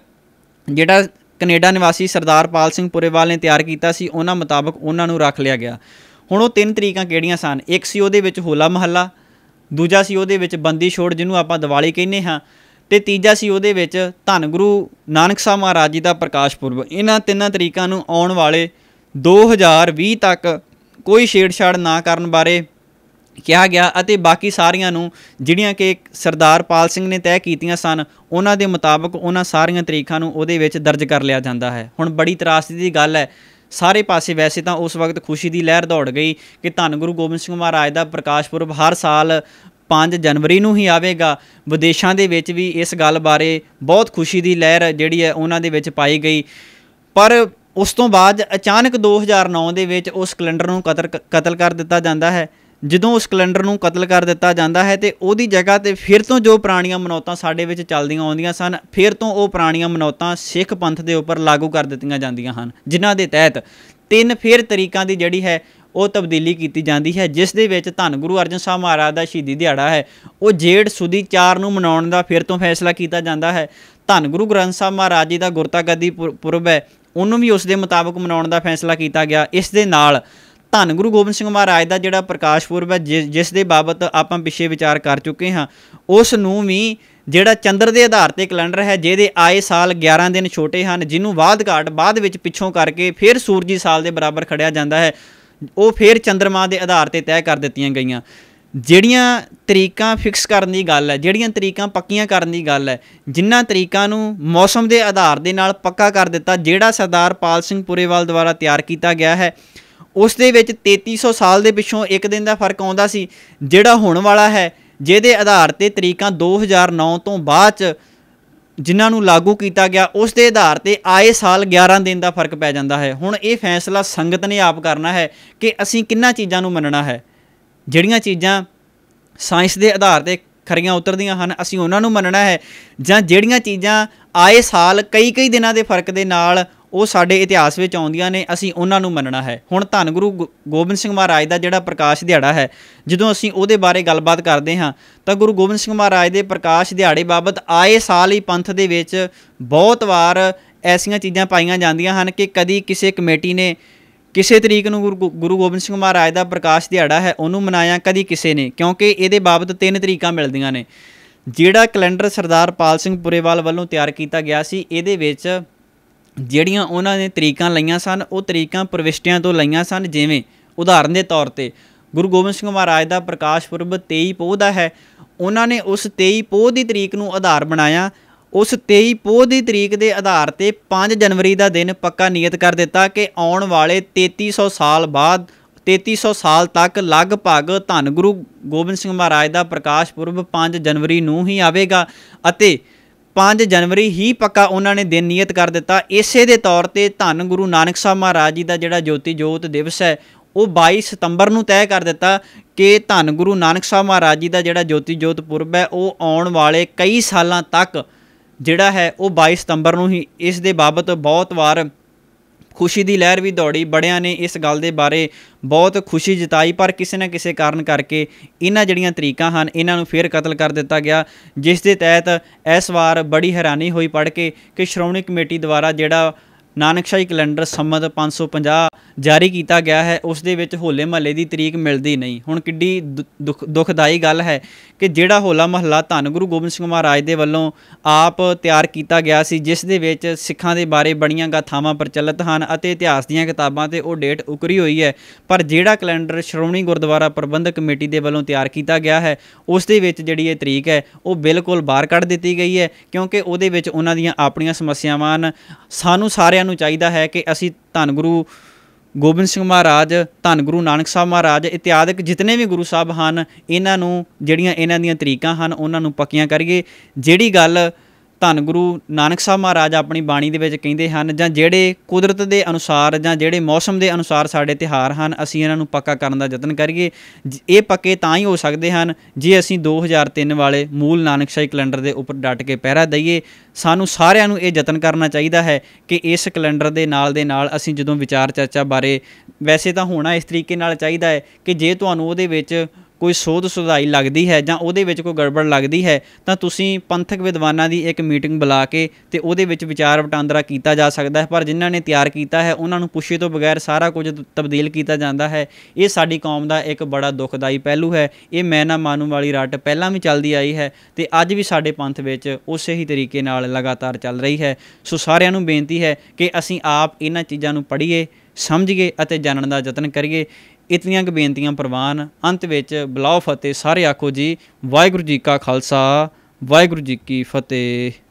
ਜਿਹੜਾ ਕੈਨੇਡਾ ਨਿਵਾਸੀ ਸਰਦਾਰ ਪਾਲ ਸਿੰਘ ਪੁਰੇਵਾਲ ਨੇ ਤਿਆਰ ਕੀਤਾ ਸੀ ਉਹਨਾਂ ਮੁਤਾਬਕ ਉਹਨਾਂ ਨੂੰ ਰੱਖ ਲਿਆ ਗਿਆ ਹੁਣ ਉਹ ਤਿੰਨ ਤਰੀਕਾਂ ਕਿਹੜੀਆਂ ਸਨ ਇੱਕ ਸੀ ਉਹਦੇ ਵਿੱਚ ਹੋਲਾ ਮਹੱਲਾ ਦੂਜਾ ਸੀ ਉਹਦੇ ਵਿੱਚ ਬੰਦੀ ਛੋੜ ਜਿਹਨੂੰ ਆਪਾਂ ਦੀਵਾਲੀ ਕਹਿੰਦੇ ਹਾਂ ਤੇ ਤੀਜਾ ਸੀ ਉਹਦੇ ਵਿੱਚ ਧੰਨ ਗੁਰੂ ਨਾਨਕ ਸਾਹਿਬ ਮਹਾਰਾਜ ਜੀ ਦਾ ਪ੍ਰਕਾਸ਼ ਪੁਰਬ ਇਹਨਾਂ ਤਿੰਨਾਂ ਤਰੀਕਾਂ ਨੂੰ ਆਉਣ ਵਾਲੇ 2020 ਤੱਕ ਕੋਈ ਛੇੜਛਾੜ ਨਾ ਕਰਨ ਬਾਰੇ ਕਿਹਾ ਗਿਆ ਅਤੇ ਬਾਕੀ ਸਾਰੀਆਂ ਨੂੰ ਜਿਹੜੀਆਂ ਕਿ ਸਰਦਾਰ ਪਾਲ ਸਿੰਘ ਨੇ ਤੈਅ ਕੀਤੀਆਂ ਸਨ ਉਹਨਾਂ ਦੇ ਮੁਤਾਬਕ ਉਹਨਾਂ ਸਾਰੀਆਂ ਤਰੀਕਾਂ ਨੂੰ ਉਹਦੇ ਵਿੱਚ ਦਰਜ ਕਰ ਲਿਆ ਜਾਂਦਾ ਹੈ ਹੁਣ ਬੜੀ ਤਰਾਸਦੀ ਦੀ ਗੱਲ ਹੈ ਸਾਰੇ ਪਾਸੇ ਵੈਸੇ ਤਾਂ ਉਸ ਵਕਤ ਖੁਸ਼ੀ ਦੀ ਲਹਿਰ ਦੌੜ ਗਈ ਕਿ ਧੰਨ ਗੁਰੂ ਗੋਬਿੰਦ ਸਿੰਘ ਮਹਾਰਾਜ ਦਾ ਪ੍ਰਕਾਸ਼ ਪੁਰਬ ਹਰ ਸਾਲ 5 ਜਨਵਰੀ ਨੂੰ ਹੀ ਆਵੇਗਾ ਵਿਦੇਸ਼ਾਂ ਦੇ ਵਿੱਚ ਵੀ ਇਸ ਗੱਲ ਬਾਰੇ ਬਹੁਤ ਖੁਸ਼ੀ ਦੀ ਲਹਿਰ ਜਿਹੜੀ ਹੈ ਉਹਨਾਂ ਦੇ ਵਿੱਚ ਪਾਈ ਗਈ ਪਰ ਉਸ ਤੋਂ ਬਾਅਦ ਅਚਾਨਕ 2009 ਦੇ ਵਿੱਚ ਉਸ ਕੈਲੰਡਰ ਨੂੰ ਕਤਲ ਕਤਲ ਕਰ ਦਿੱਤਾ ਜਾਂਦਾ ਹੈ ਜਦੋਂ ਉਸ ਕੈਲੰਡਰ ਨੂੰ ਕਤਲ ਕਰ ਦਿੱਤਾ ਜਾਂਦਾ ਹੈ ਤੇ ਉਹਦੀ ਜਗ੍ਹਾ ਤੇ ਫਿਰ ਤੋਂ ਜੋ ਪੁਰਾਣੀਆਂ ਮਨੌਤਾਂ ਸਾਡੇ ਵਿੱਚ ਚੱਲਦੀਆਂ ਆਉਂਦੀਆਂ ਸਨ ਫਿਰ ਤੋਂ ਉਹ ਪੁਰਾਣੀਆਂ ਮਨੌਤਾਂ ਸਿੱਖ ਪੰਥ ਦੇ ਉੱਪਰ ਲਾਗੂ ਕਰ ਦਿੱਤੀਆਂ ਜਾਂਦੀਆਂ ਹਨ ਜਿਨ੍ਹਾਂ ਦੇ ਤਹਿਤ ਤਿੰਨ ਫੇਰ ਤਰੀਕਾਂ ਦੀ ਜਿਹੜੀ ਹੈ ਉਹ ਤਬਦੀਲੀ ਕੀਤੀ ਜਾਂਦੀ ਹੈ ਜਿਸ ਦੇ ਵਿੱਚ ਧੰਨ ਗੁਰੂ ਅਰਜਨ ਸਾਹਿਬ ਮਹਾਰਾਜ ਦਾ ਸ਼ਹੀਦੀ ਦਿਹਾੜਾ ਹੈ ਉਹ ਜੇੜ ਸੁਦੀ 4 ਨੂੰ ਮਨਾਉਣ ਦਾ ਫਿਰ ਤੋਂ ਫੈਸਲਾ ਕੀਤਾ ਜਾਂਦਾ ਹੈ ਧੰਨ ਗੁਰੂ ਗ੍ਰੰਥ ਸਾਹਿਬ ਮਹਾਰਾਜ ਜੀ ਦਾ ਗੁਰਤਾ ਗੱਦੀ ਪੁਰਬ ਹੈ ਉਹਨੂੰ ਵੀ ਉਸ ਦੇ ਮੁਤਾਬਕ ਮਨਾਉਣ ਦਾ ਫੈਸਲਾ ਕੀਤਾ ਗਿਆ ਇਸ ਦੇ ਨਾਲ ਧੰਨ ਗੁਰੂ ਗੋਬਿੰਦ ਸਿੰਘ ਮਹਾਰਾਜ ਦਾ ਜਿਹੜਾ ਪ੍ਰਕਾਸ਼ ਪੁਰਬ ਹੈ ਜਿਸ ਦੇ ਬਾਬਤ ਆਪਾਂ ਪਿਛੇ ਵਿਚਾਰ ਕਰ ਚੁੱਕੇ ਹਾਂ ਉਸ ਨੂੰ ਵੀ ਜਿਹੜਾ ਚੰਦਰ ਦੇ ਆਧਾਰ ਤੇ ਕੈਲੰਡਰ ਹੈ ਜਿਹਦੇ ਆਏ ਸਾਲ 11 ਦਿਨ ਛੋਟੇ ਹਨ ਜਿਹਨੂੰ ਬਾਅਦ ਘਾਟ ਬਾਅਦ ਵਿੱਚ ਪਿੱਛੋਂ ਕਰਕੇ ਫਿਰ ਸੂਰਜੀ ਸਾਲ ਦੇ ਬਰਾਬਰ ਖੜਿਆ ਜਾਂਦਾ ਹੈ ਉਹ ਫਿਰ ਚੰਦਰਮਾ ਦੇ ਆਧਾਰ ਤੇ ਤੈਅ ਕਰ ਦਿੱਤੀਆਂ ਗਈਆਂ ਜਿਹੜੀਆਂ ਤਰੀਕਾਂ ਫਿਕਸ ਕਰਨ ਦੀ ਗੱਲ ਹੈ ਜਿਹੜੀਆਂ ਤਰੀਕਾਂ ਪੱਕੀਆਂ ਕਰਨ ਦੀ ਗੱਲ ਹੈ ਜਿਨ੍ਹਾਂ ਤਰੀਕਾਂ ਨੂੰ ਮੌਸਮ ਦੇ ਆਧਾਰ ਦੇ ਨਾਲ ਪੱਕਾ ਕਰ ਦਿੱਤਾ ਜਿਹੜਾ ਸਰਦਾਰ ਪਾਲ ਸਿੰਘ ਪੁਰੇਵਾਲ ਦੁਆਰਾ ਤਿਆਰ ਕੀਤਾ ਗਿਆ ਹੈ ਉਸ ਦੇ ਵਿੱਚ 3300 ਸਾਲ ਦੇ ਪਿੱਛੋਂ ਇੱਕ ਦਿਨ ਦਾ ਫਰਕ ਆਉਂਦਾ ਸੀ ਜਿਹੜਾ ਹੁਣ ਵਾਲਾ ਹੈ ਜਿਹਦੇ ਆਧਾਰ ਤੇ ਤਰੀਕਾਂ 2009 ਤੋਂ ਬਾਅਦ ਚ ਜਿਨ੍ਹਾਂ ਨੂੰ ਲਾਗੂ ਕੀਤਾ ਗਿਆ ਉਸ ਦੇ ਆਧਾਰ ਤੇ ਆਏ ਸਾਲ 11 ਦਿਨ ਦਾ ਫਰਕ ਪੈ ਜਾਂਦਾ ਹੈ ਹੁਣ ਇਹ ਫੈਸਲਾ ਸੰਗਤ ਨੇ ਆਪ ਕਰਨਾ ਹੈ ਕਿ ਅਸੀਂ ਕਿੰਨਾ ਚੀਜ਼ਾਂ ਨੂੰ ਮੰਨਣਾ ਹੈ ਜਿਹੜੀਆਂ ਚੀਜ਼ਾਂ ਸਾਇੰਸ ਦੇ ਆਧਾਰ ਤੇ ਖਰੀਆਂ ਉਤਰਦੀਆਂ ਹਨ ਅਸੀਂ ਉਹਨਾਂ ਨੂੰ ਮੰਨਣਾ ਹੈ ਜਾਂ ਜਿਹੜੀਆਂ ਚੀਜ਼ਾਂ ਆਏ ਸਾਲ ਕਈ ਕਈ ਦਿਨਾਂ ਦੇ ਫਰਕ ਦੇ ਨਾਲ ਉਹ ਸਾਡੇ ਇਤਿਹਾਸ ਵਿੱਚ ਆਉਂਦੀਆਂ ਨੇ ਅਸੀਂ ਉਹਨਾਂ ਨੂੰ ਮੰਨਣਾ ਹੈ ਹੁਣ ਧੰਨ ਗੁਰੂ ਗੋਬਿੰਦ ਸਿੰਘ ਮਹਾਰਾਜ ਦਾ ਜਿਹੜਾ ਪ੍ਰਕਾਸ਼ ਦਿਹਾੜਾ ਹੈ ਜਦੋਂ ਅਸੀਂ ਉਹਦੇ ਬਾਰੇ ਗੱਲਬਾਤ ਕਰਦੇ ਹਾਂ ਤਾਂ ਗੁਰੂ ਗੋਬਿੰਦ ਸਿੰਘ ਮਹਾਰਾਜ ਦੇ ਪ੍ਰਕਾਸ਼ ਦਿਹਾੜੇ ਬਾਬਤ ਆਏ ਸਾਲ ਹੀ ਪੰਥ ਦੇ ਵਿੱਚ ਬਹੁਤ ਵਾਰ ਐਸੀਆਂ ਚੀਜ਼ਾਂ ਪਾਈਆਂ ਜਾਂਦੀਆਂ ਹਨ ਕਿ ਕਦੀ ਕਿਸੇ ਕਮੇਟੀ ਨੇ ਕਿਸੇ ਤਰੀਕ ਨੂੰ ਗੁਰੂ ਗੋਬਿੰਦ ਸਿੰਘ ਮਹਾਰਾਜ ਦਾ ਪ੍ਰਕਾਸ਼ ਦਿਹਾੜਾ ਹੈ ਉਹਨੂੰ ਮਨਾਇਆ ਕਦੀ ਕਿਸੇ ਨੇ ਕਿਉਂਕਿ ਇਹਦੇ ਬਾਬਤ ਤਿੰਨ ਤਰੀਕਾਂ ਮਿਲਦੀਆਂ ਨੇ ਜਿਹੜਾ ਕੈਲੰਡਰ ਸਰਦਾਰ ਪਾਲ ਸਿੰਘ ਪੁਰੇਵਾਲ ਵੱਲੋਂ ਤਿਆਰ ਕੀਤਾ ਗਿਆ ਸੀ ਇਹਦੇ ਵਿੱਚ ਜਿਹੜੀਆਂ ਉਹਨਾਂ ਨੇ ਤਰੀਕਾਂ ਲਈਆਂ ਸਨ ਉਹ ਤਰੀਕਾਂ ਪ੍ਰਵਿਸ਼ਟੀਆਂ ਤੋਂ ਲਈਆਂ ਸਨ ਜਿਵੇਂ ਉਦਾਹਰਨ ਦੇ ਤੌਰ ਤੇ ਗੁਰੂ ਗੋਬਿੰਦ ਸਿੰਘ ਮਹਾਰਾਜ ਦਾ ਪ੍ਰਕਾਸ਼ ਪੁਰਬ 23 ਪੋਹ ਦਾ ਹੈ ਉਹਨਾਂ ਨੇ ਉਸ 23 ਪੋਹ ਦੀ ਤਰੀਕ ਨੂੰ ਆਧਾਰ ਬਣਾਇਆ ਉਸ 23 ਪੋਹ ਦੀ ਤਰੀਕ ਦੇ ਆਧਾਰ ਤੇ 5 ਜਨਵਰੀ ਦਾ ਦਿਨ ਪੱਕਾ ਨਿਯਤ ਕਰ ਦਿੱਤਾ ਕਿ ਆਉਣ ਵਾਲੇ 3300 ਸਾਲ ਬਾਅਦ 3300 ਸਾਲ ਤੱਕ ਲਗਭਗ ਧੰਨ ਗੁਰੂ ਗੋਬਿੰਦ ਸਿੰਘ ਮਹਾਰਾਜ ਦਾ ਪ੍ਰਕਾਸ਼ ਪੁਰਬ 5 ਜਨਵਰੀ ਨੂੰ ਹੀ ਆਵੇਗਾ ਅਤੇ 5 ਜਨਵਰੀ ਹੀ ਪੱਕਾ ਉਹਨਾਂ ਨੇ ਦਿਨ ਨਿਯਤ ਕਰ ਦਿੱਤਾ ਇਸੇ ਦੇ ਤੌਰ ਤੇ ਧੰਨ ਗੁਰੂ ਨਾਨਕ ਸਾਹਿਬ ਮਹਾਰਾਜ ਜੀ ਦਾ ਜਿਹੜਾ ਜੋਤੀ ਜੋਤ ਦਿਵਸ ਹੈ ਉਹ 22 ਸਤੰਬਰ ਨੂੰ ਤੈਅ ਕਰ ਦਿੱਤਾ ਕਿ ਧੰਨ ਗੁਰੂ ਨਾਨਕ ਸਾਹਿਬ ਮਹਾਰਾਜ ਜੀ ਦਾ ਜਿਹੜਾ ਜੋਤੀ ਜੋਤ ਪੁਰਬ ਹੈ ਉਹ ਆਉਣ ਵਾਲੇ ਕਈ ਸਾਲਾਂ ਤੱਕ ਜਿਹੜਾ ਹੈ ਉਹ 22 ਸਤੰਬਰ ਨੂੰ ਹੀ ਇਸ ਦੇ ਬਾਬਤ ਬਹੁਤ ਵਾਰ ਖੁਸ਼ੀ ਦੀ ਲਹਿਰ ਵੀ ਦੌੜੀ ਬੜਿਆਂ ਨੇ ਇਸ ਗੱਲ ਦੇ ਬਾਰੇ ਬਹੁਤ ਖੁਸ਼ੀ ਜਤਾਈ ਪਰ ਕਿਸੇ ਨਾ ਕਿਸੇ ਕਾਰਨ ਕਰਕੇ ਇਹਨਾਂ ਜਿਹੜੀਆਂ ਤਰੀਕਾਂ ਹਨ ਇਹਨਾਂ ਨੂੰ ਫੇਰ ਕਤਲ ਕਰ ਦਿੱਤਾ ਗਿਆ ਜਿਸ ਦੇ ਤਹਿਤ ਇਸ ਵਾਰ ਬੜੀ ਹੈਰਾਨੀ ਹੋਈ ਪੜ ਕੇ ਕਿ ਸ਼੍ਰੋਮਣੀ ਕਮੇਟੀ ਦੁਆਰਾ ਜਿਹੜਾ ਨਾਨਕਸ਼ਾਹੀ ਕੈਲੰਡਰ ਸੰਮਤ 550 ਜਾਰੀ ਕੀਤਾ ਗਿਆ ਹੈ ਉਸ ਦੇ ਵਿੱਚ ਹੋਲੇ ਮਹੱਲੇ ਦੀ ਤਰੀਕ ਮਿਲਦੀ ਨਹੀਂ ਹੁਣ ਕਿੱਡੀ ਦੁਖਦਾਈ ਗੱਲ ਹੈ ਕਿ ਜਿਹੜਾ ਹੋਲਾ ਮਹੱਲਾ ਧੰਨ ਗੁਰੂ ਗੋਬਿੰਦ ਸਿੰਘ ਮਹਾਰਾਜ ਦੇ ਵੱਲੋਂ ਆਪ ਤਿਆਰ ਕੀਤਾ ਗਿਆ ਸੀ ਜਿਸ ਦੇ ਵਿੱਚ ਸਿੱਖਾਂ ਦੇ ਬਾਰੇ ਬਣੀਆਂ ਗਾਥਾਵਾਂ ਪ੍ਰਚਲਿਤ ਹਨ ਅਤੇ ਇਤਿਹਾਸ ਦੀਆਂ ਕਿਤਾਬਾਂ ਤੇ ਉਹ ਡੇਟ ਉਕਰੀ ਹੋਈ ਹੈ ਪਰ ਜਿਹੜਾ ਕੈਲੰਡਰ ਸ਼੍ਰੋਮਣੀ ਗੁਰਦੁਆਰਾ ਪ੍ਰਬੰਧਕ ਕਮੇਟੀ ਦੇ ਵੱਲੋਂ ਤਿਆਰ ਕੀਤਾ ਗਿਆ ਹੈ ਉਸ ਦੇ ਵਿੱਚ ਜਿਹੜੀ ਇਹ ਤਰੀਕ ਹੈ ਉਹ ਬਿਲਕੁਲ ਬਾਹਰ ਕੱਢ ਦਿੱਤੀ ਗਈ ਹੈ ਕਿਉਂਕਿ ਉਹਦੇ ਵਿੱਚ ਉਹਨਾਂ ਦੀਆਂ ਆਪਣੀਆਂ ਸਮੱਸਿਆਵਾਂ ਹਨ ਸਾਨੂੰ ਸਾਰੇ ਸਾਰਿਆਂ ਨੂੰ ਚਾਹੀਦਾ ਹੈ ਕਿ ਅਸੀਂ ਧੰਨ ਗੁਰੂ ਗੋਬਿੰਦ ਸਿੰਘ ਮਹਾਰਾਜ ਧੰਨ ਗੁਰੂ ਨਾਨਕ ਸਾਹਿਬ ਮਹਾਰਾਜ ਇਤਿਆਦਿਕ ਜਿਤਨੇ ਵੀ ਗੁਰੂ ਸਾਹਿਬ ਹਨ ਇਹਨਾਂ ਨੂੰ ਜਿਹੜੀਆਂ ਇਹਨਾਂ ਦੀਆਂ ਤਰੀਕਾਂ ਹਨ ਉਹਨਾਂ ਨੂੰ ਪੱਕੀਆਂ ਕਰੀਏ ਜਿਹੜੀ ਗੱਲ ਧੰਨ ਗੁਰੂ ਨਾਨਕ ਸਾਹਿਬ ਮਹਾਰਾਜ ਆਪਣੀ ਬਾਣੀ ਦੇ ਵਿੱਚ ਕਹਿੰਦੇ ਹਨ ਜਾਂ ਜਿਹੜੇ ਕੁਦਰਤ ਦੇ ਅਨੁਸਾਰ ਜਾਂ ਜਿਹੜੇ ਮੌਸਮ ਦੇ ਅਨੁਸਾਰ ਸਾਡੇ ਤਿਹਾਰ ਹਨ ਅਸੀਂ ਇਹਨਾਂ ਨੂੰ ਪੱਕਾ ਕਰਨ ਦਾ ਯਤਨ ਕਰੀਏ ਇਹ ਪੱਕੇ ਤਾਂ ਹੀ ਹੋ ਸਕਦੇ ਹਨ ਜੇ ਅਸੀਂ 2003 ਵਾਲੇ ਮੂਲ ਨਾਨਕਸ਼ਾਹੀ ਕੈਲੰਡਰ ਦੇ ਉੱਪਰ ਡਟ ਕੇ ਪਹਿਰਾ ਦਈਏ ਸਾਨੂੰ ਸਾਰਿਆਂ ਨੂੰ ਇਹ ਯਤਨ ਕਰਨਾ ਚਾਹੀਦਾ ਹੈ ਕਿ ਇਸ ਕੈਲੰਡਰ ਦੇ ਨਾਲ ਦੇ ਨਾਲ ਅਸੀਂ ਜਦੋਂ ਵਿਚਾਰ ਚਰਚਾ ਬਾਰੇ ਵੈਸੇ ਤਾਂ ਹੋਣਾ ਇਸ ਤਰੀਕੇ ਨਾਲ ਚਾਹੀਦਾ ਹੈ ਕਿ ਜੇ ਤੁਹਾਨੂੰ ਉਹਦੇ ਵਿੱਚ ਕੋਈ ਸੋਧ ਸੁਧਾਈ ਲੱਗਦੀ ਹੈ ਜਾਂ ਉਹਦੇ ਵਿੱਚ ਕੋਈ ਗੜਬੜ ਲੱਗਦੀ ਹੈ ਤਾਂ ਤੁਸੀਂ ਪੰਥਕ ਵਿਦਵਾਨਾਂ ਦੀ ਇੱਕ ਮੀਟਿੰਗ ਬੁਲਾ ਕੇ ਤੇ ਉਹਦੇ ਵਿੱਚ ਵਿਚਾਰ ਵਟਾਂਦਰਾ ਕੀਤਾ ਜਾ ਸਕਦਾ ਹੈ ਪਰ ਜਿਨ੍ਹਾਂ ਨੇ ਤਿਆਰ ਕੀਤਾ ਹੈ ਉਹਨਾਂ ਨੂੰ ਪੁੱਛੇ ਤੋਂ ਬਗੈਰ ਸਾਰਾ ਕੁਝ ਤਬਦੀਲ ਕੀਤਾ ਜਾਂਦਾ ਹੈ ਇਹ ਸਾਡੀ ਕੌਮ ਦਾ ਇੱਕ ਬੜਾ ਦੁਖਦਾਈ ਪਹਿਲੂ ਹੈ ਇਹ ਮੈਂ ਨਾ ਮਾਨੂੰ ਵਾਲੀ ਰੱਟ ਪਹਿਲਾਂ ਵੀ ਚੱਲਦੀ ਆਈ ਹੈ ਤੇ ਅੱਜ ਵੀ ਸਾਡੇ ਪੰਥ ਵਿੱਚ ਉਸੇ ਹੀ ਤਰੀਕੇ ਨਾਲ ਲਗਾਤਾਰ ਚੱਲ ਰਹੀ ਹੈ ਸੋ ਸਾਰਿਆਂ ਨੂੰ ਬੇਨਤੀ ਹੈ ਕਿ ਅਸੀਂ ਆਪ ਇਹਨਾਂ ਚੀਜ਼ਾਂ ਨੂੰ ਪੜ੍ਹੀਏ ਸਮਝੀਏ ਅਤੇ ਜਾਣਨ ਦਾ ਯਤਨ ਕਰੀਏ ਇਤਨੀਆਂ ਕਿ ਬੇਨਤੀਆਂ ਪ੍ਰਵਾਨ ਅੰਤ ਵਿੱਚ ਬਲਾਉ ਫਤਿਹ ਸਾਰੇ ਆਖੋ ਜੀ ਵਾਹਿਗੁਰੂ ਜੀ ਕਾ ਖਾਲਸਾ ਵਾਹਿਗੁਰੂ ਜੀ ਕੀ ਫਤਿਹ